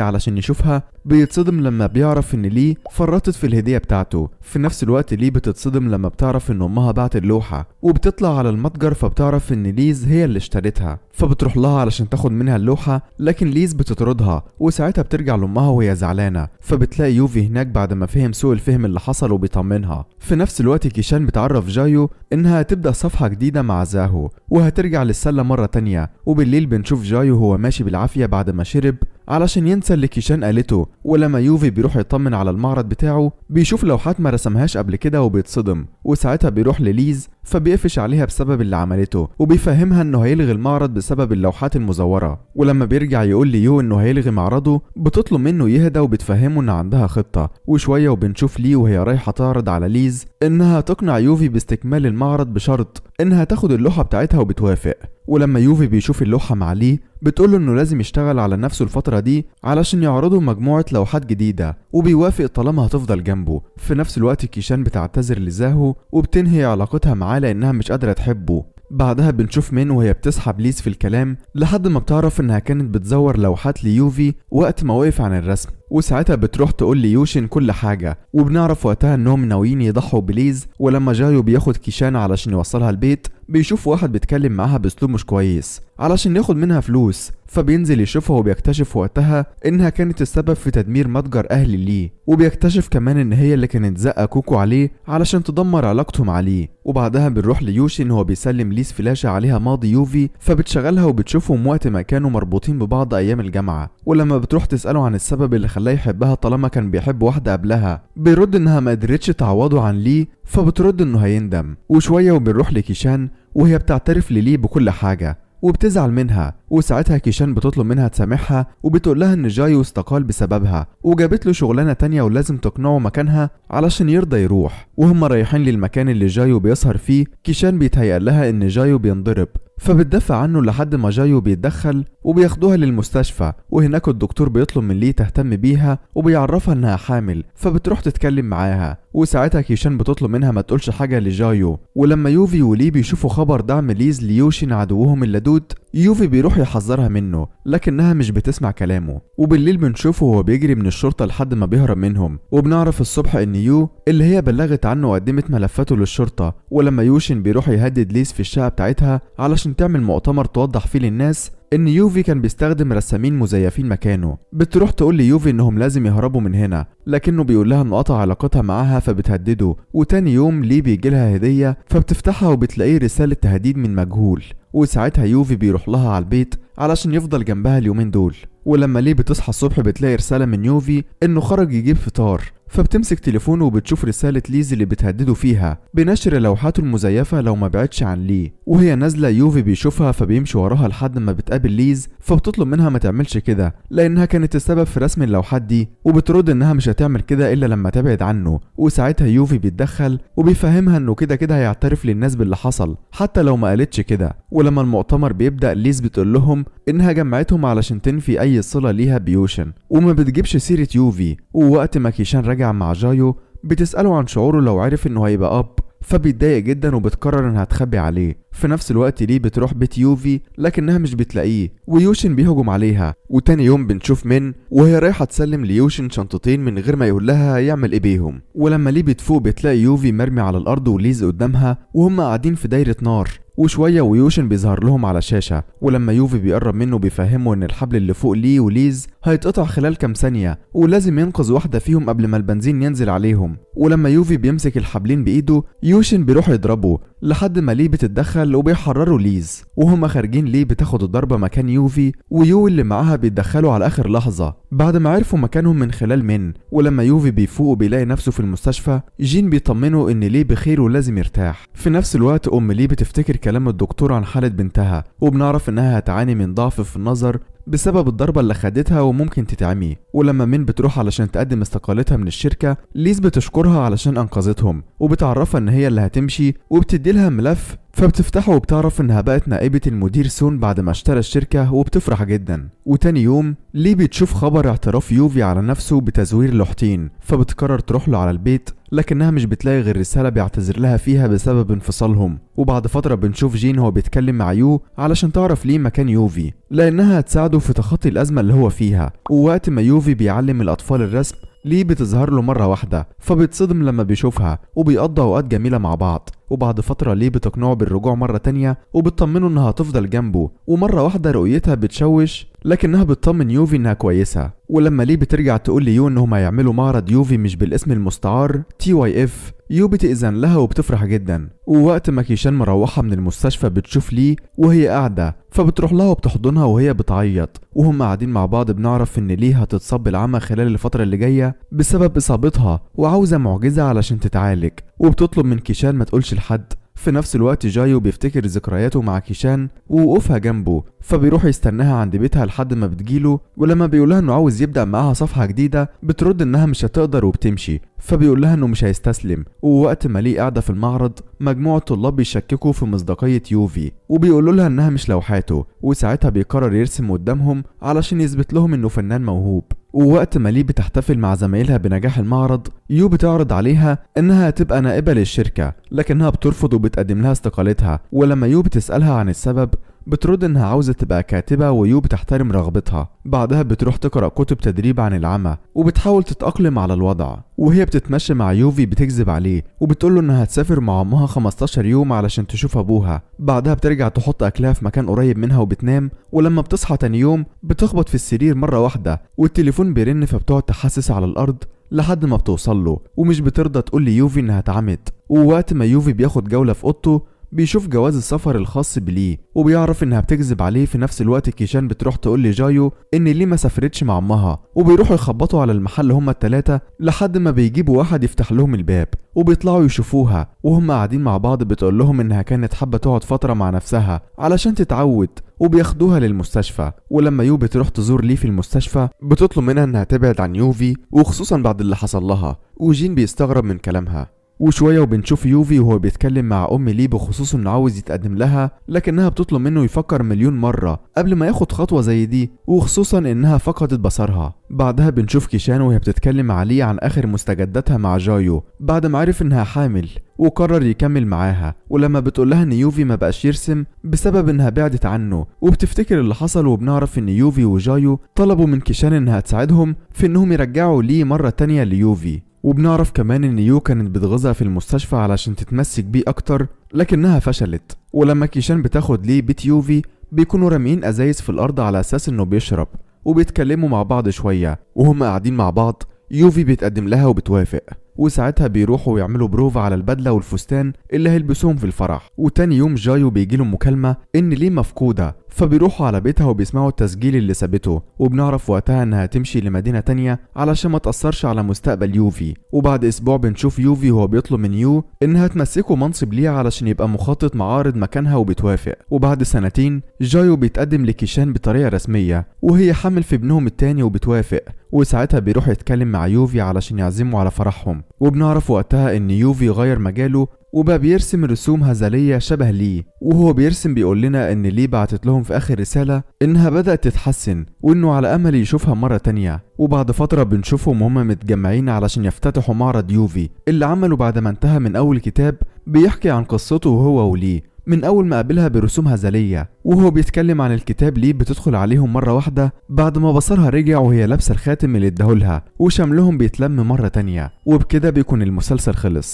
علشان يشوفها بيتصدم لما بيعرف ان ليه فرطت في الهدية بتاعته في نفس الوقت ليه بتتصدم لما بتعرف ان امها بعت اللوحة وبتطلع على المتجر فبتعرف ان ليز هي اللي اشترتها فبتروح لها علشان تاخد منها اللوحة لكن ليز بتطردها وساعتها بترجع لامها وهي زعلانة فبتلاقي يوفي هناك بعد ما فهم سوء الفهم اللي حصل وبيطمنها في نفس الوقت كيشان بتعرف جايو انها هتبدأ صفحة جديدة مع زاهو وهترجع للسلة مرة تانية وبالليل بنشوف جايو هو ماشي بالعافية فيها بعد ما شرب علشان ينسى اللي كيشان قالته ولما يوفي بيروح يطمن على المعرض بتاعه بيشوف لوحات ما رسمهاش قبل كده وبيتصدم وساعتها بيروح لليز فبيقفش عليها بسبب اللي عملته وبيفهمها انه هيلغي المعرض بسبب اللوحات المزوره ولما بيرجع يقول ليو انه هيلغي معرضه بتطلب منه يهدى وبتفهمه ان عندها خطه وشويه وبنشوف لي وهي رايحه تعرض على ليز انها تقنع يوفي باستكمال المعرض بشرط انها تاخد اللوحه بتاعتها وبتوافق ولما يوفي بيشوف اللوحة مع بتقول بتقوله انه لازم يشتغل على نفسه الفترة دي علشان يعرضوا مجموعة لوحات جديدة وبيوافق طالما هتفضل جنبه في نفس الوقت كيشان بتعتذر لزاهو وبتنهي علاقتها معاه على إنها مش قادرة تحبه بعدها بنشوف مين وهي بتسحب ليز في الكلام لحد ما بتعرف إنها كانت بتزور لوحات ليوفي وقت ما وقف عن الرسم وساعتها بتروح تقول ليوشن كل حاجة وبنعرف وقتها انهم ناويين يضحوا بليز ولما جايو بياخد كيشان علشان يوصلها البيت بيشوف واحد بيتكلم معاها باسلوب مش كويس علشان ياخد منها فلوس فبينزل يشوفها وبيكتشف وقتها انها كانت السبب في تدمير متجر اهلي ليه وبيكتشف كمان ان هي اللي كانت زقه كوكو عليه علشان تدمر علاقتهم عليه وبعدها بنروح ليوشن هو بيسلم ليس فلاشة عليها ماضي يوفي فبتشغلها وبتشوفهم وقت ما كانوا مربوطين ببعض ايام الجامعه ولما بتروح تساله عن السبب اللي خلاه يحبها طالما كان بيحب واحدة قبلها بيرد انها ما قدرتش تعوضه عن ليه فبترد انه هيندم وشوية وبنروح لكيشان وهي بتعترف للي بكل حاجة وبتزعل منها وساعتها كيشان بتطلب منها تسامحها وبتقول لها ان جايو استقال بسببها وجابت له شغلانه تانية ولازم تقنعه مكانها علشان يرضى يروح وهم رايحين للمكان اللي جايو بيسهر فيه كيشان بيتهيأ لها ان جايو بينضرب فبتدافع عنه لحد ما جايو بيتدخل وبياخدوها للمستشفى وهناك الدكتور بيطلب من ليه تهتم بيها وبيعرفها انها حامل فبتروح تتكلم معاها وساعتها كيشان بتطلب منها ما تقولش حاجه لجايو ولما يوفي وليه بيشوفوا خبر دعم ليز ليوشن عدوهم اللدود يوفي بيروح يحذرها منه لكنها مش بتسمع كلامه وبالليل بنشوفه وهو بيجري من الشرطة لحد ما بيهرب منهم وبنعرف الصبح ان يو اللي هي بلغت عنه وقدمت ملفاته للشرطة ولما يوشن بيروح يهدد ليس في الشقة بتاعتها علشان تعمل مؤتمر توضح فيه للناس ان يوفي كان بيستخدم رسامين مزيفين مكانه بتروح تقول ليوفي انهم لازم يهربوا من هنا لكنه بيقول لها انه قطع علاقتها معاها فبتهدده وتاني يوم لي بيجي لها هديه فبتفتحها وبتلاقيه رساله تهديد من مجهول وساعتها يوفي بيروح لها على البيت علشان يفضل جنبها اليومين دول ولما ليه بتصحى الصبح بتلاقي رسالة من يوفي إنه خرج يجيب فطار فبتمسك تليفونه وبتشوف رسالة ليز اللي بتهدده فيها بنشر لوحاته المزيفة لو ما بعدش عن لي وهي نازلة يوفي بيشوفها فبيمشي وراها لحد ما بتقابل ليز فبتطلب منها ما تعملش كده لأنها كانت السبب في رسم اللوحات دي وبترد إنها مش هتعمل كده إلا لما تبعد عنه وساعتها يوفي بيتدخل وبيفهمها إنه كده كده هيعترف للناس باللي حصل حتى لو ما قالتش كده ولما المؤتمر بيبدأ ليز بتقول لهم إنها جمعتهم علشان تنفي أي صلة ليها بيوشن وما بتجيبش سيرة يوفي ووقت ما كيشان رجع مع جايو بتسأله عن شعوره لو عرف إنه هيبقى أب فبيتضايق جدا وبتقرر انها تخبي عليه في نفس الوقت ليه بتروح بيت يوفي لكنها مش بتلاقيه ويوشن بيهجم عليها وتاني يوم بنشوف من وهي رايحه تسلم ليوشن شنطتين من غير ما يقول لها يعمل ايه بيهم ولما ليه بتفوق بتلاقي يوفي مرمي على الارض وليز قدامها وهم قاعدين في دايره نار وشوية ويوشن بيظهر لهم على الشاشة ولما يوفي بيقرب منه بيفهمه إن الحبل اللي فوق ليه وليز هيتقطع خلال كام ثانية ولازم ينقذ واحدة فيهم قبل ما البنزين ينزل عليهم ولما يوفي بيمسك الحبلين بإيده يوشن بيروح يضربه لحد ما ليه بتتدخل وبيحرروا ليز وهما خارجين ليه بتاخد الضربة مكان يوفي ويو اللي معاها بيتدخلوا على آخر لحظة بعد ما عرفوا مكانهم من خلال من ولما يوفي بيفوق وبيلاقي نفسه في المستشفى جين بيطمنه إن ليه بخير ولازم يرتاح في نفس الوقت أم ليه بتفتكر كلام الدكتور عن حالة بنتها وبنعرف إنها هتعاني من ضعف في النظر بسبب الضربة اللي خدتها وممكن تتعمي ولما مين بتروح علشان تقدم استقالتها من الشركة ليز بتشكرها علشان أنقذتهم وبتعرفها إن هي اللي هتمشي وبتدي لها ملف فبتفتحه وبتعرف انها بقت نائبة المدير سون بعد ما اشترى الشركة وبتفرح جدا وتاني يوم لي بتشوف خبر اعتراف يوفي على نفسه بتزوير لوحتين فبتقرر تروح له على البيت لكنها مش بتلاقي غير رسالة بيعتذر لها فيها بسبب انفصالهم وبعد فترة بنشوف جين هو بيتكلم مع يو علشان تعرف ليه مكان يوفي لأنها هتساعده في تخطي الأزمة اللي هو فيها ووقت ما يوفي بيعلم الأطفال الرسم ليه بتظهر له مرة واحدة فبيتصدم لما بيشوفها وبيقضي أوقات جميلة مع بعض وبعد فترة ليه بتقنعه بالرجوع مرة تانية وبتطمنه إنها هتفضل جنبه ومرة واحدة رؤيتها بتشوش لكنها بتطمن يوفي انها كويسه ولما ليه بترجع تقول ليو انهم هيعملوا معرض يوفي مش بالاسم المستعار تي واي اف يو بتأذن لها وبتفرح جدا ووقت ما كيشان مروحة من المستشفى بتشوف ليه وهي قاعدة فبتروح لها وبتحضنها وهي بتعيط وهم قاعدين مع بعض بنعرف ان ليه هتتصاب العمى خلال الفترة اللي جاية بسبب اصابتها وعاوزة معجزة علشان تتعالج وبتطلب من كيشان ما تقولش لحد في نفس الوقت جايو بيفتكر ذكرياته مع كيشان ووقوفها جنبه فبيروح يستناها عند بيتها لحد ما بتجيله ولما بيقولها انه عاوز يبدا معاها صفحه جديده بترد انها مش هتقدر وبتمشي فبيقول لها انه مش هيستسلم ووقت ما ليه قاعده في المعرض مجموعه طلاب بيشككوا في مصداقيه يوفي وبيقولوا لها انها مش لوحاته وساعتها بيقرر يرسم قدامهم علشان يثبت لهم انه فنان موهوب ووقت ما ليه بتحتفل مع زمايلها بنجاح المعرض يو بتعرض عليها انها هتبقى نائبه للشركه لكنها بترفض وبتقدم لها استقالتها ولما يو بتسالها عن السبب بترد انها عاوزة تبقى كاتبة ويو بتحترم رغبتها بعدها بتروح تقرأ كتب تدريب عن العمى وبتحاول تتأقلم على الوضع وهي بتتمشى مع يوفي بتكذب عليه وبتقوله انها هتسافر مع امها 15 يوم علشان تشوف ابوها بعدها بترجع تحط اكلها في مكان قريب منها وبتنام ولما بتصحى تاني يوم بتخبط في السرير مرة واحدة والتليفون بيرن فبتقعد تحسس على الارض لحد ما بتوصل له ومش بترضى تقول ليوفي انها اتعمت ووقت ما يوفي بياخد جولة في اوضته بيشوف جواز السفر الخاص بليه وبيعرف انها بتكذب عليه في نفس الوقت كيشان بتروح تقول لجايو ان ليه ما سافرتش مع امها وبيروحوا يخبطوا على المحل هما التلاتة لحد ما بيجيبوا واحد يفتح لهم الباب وبيطلعوا يشوفوها وهم قاعدين مع بعض بتقول لهم انها كانت حابة تقعد فترة مع نفسها علشان تتعود وبياخدوها للمستشفى ولما يو بتروح تزور ليه في المستشفى بتطلب منها انها تبعد عن يوفي وخصوصا بعد اللي حصل لها وجين بيستغرب من كلامها وشوية وبنشوف يوفي وهو بيتكلم مع أم ليه بخصوص إنه عاوز يتقدم لها لكنها بتطلب منه يفكر مليون مرة قبل ما ياخد خطوة زي دي وخصوصا إنها فقدت بصرها بعدها بنشوف كيشان وهي بتتكلم مع ليه عن آخر مستجداتها مع جايو بعد ما عرف إنها حامل وقرر يكمل معاها ولما بتقول لها ان يوفي ما بقاش يرسم بسبب انها بعدت عنه وبتفتكر اللي حصل وبنعرف ان يوفي وجايو طلبوا من كيشان انها تساعدهم في انهم يرجعوا ليه مره تانية ليوفي وبنعرف كمان ان يو كانت بتغيظها في المستشفى علشان تتمسك بيه اكتر لكنها فشلت ولما كيشان بتاخد ليه بيت يوفي بيكونوا راميين ازايز في الارض على اساس انه بيشرب وبيتكلموا مع بعض شويه وهم قاعدين مع بعض يوفي بيتقدم لها وبتوافق وساعتها بيروحوا ويعملوا بروفا على البدله والفستان اللي هيلبسوهم في الفرح وتاني يوم جايو بيجيله مكالمه ان ليه مفقوده فبيروحوا على بيتها وبيسمعوا التسجيل اللي سابته وبنعرف وقتها انها تمشي لمدينه تانية علشان ما تاثرش على مستقبل يوفي وبعد اسبوع بنشوف يوفي وهو بيطلب من يو انها تمسكه منصب ليه علشان يبقى مخطط معارض مكانها وبتوافق وبعد سنتين جايو بيتقدم لكيشان بطريقه رسميه وهي حامل في ابنهم التاني وبتوافق وساعتها بيروح يتكلم مع يوفي علشان يعزمه على فرحهم وبنعرف وقتها ان يوفي غير مجاله وبقى بيرسم رسوم هزلية شبه ليه وهو بيرسم بيقول لنا إن ليه بعتت لهم في آخر رسالة إنها بدأت تتحسن وإنه على أمل يشوفها مرة تانية وبعد فترة بنشوفهم هما متجمعين علشان يفتتحوا معرض يوفي اللي عمله بعد ما انتهى من أول كتاب بيحكي عن قصته هو وليه من أول ما قابلها برسوم هزلية وهو بيتكلم عن الكتاب ليه بتدخل عليهم مرة واحدة بعد ما بصرها رجع وهي لابسة الخاتم اللي ادهولها وشملهم بيتلم مرة تانية وبكده بيكون المسلسل خلص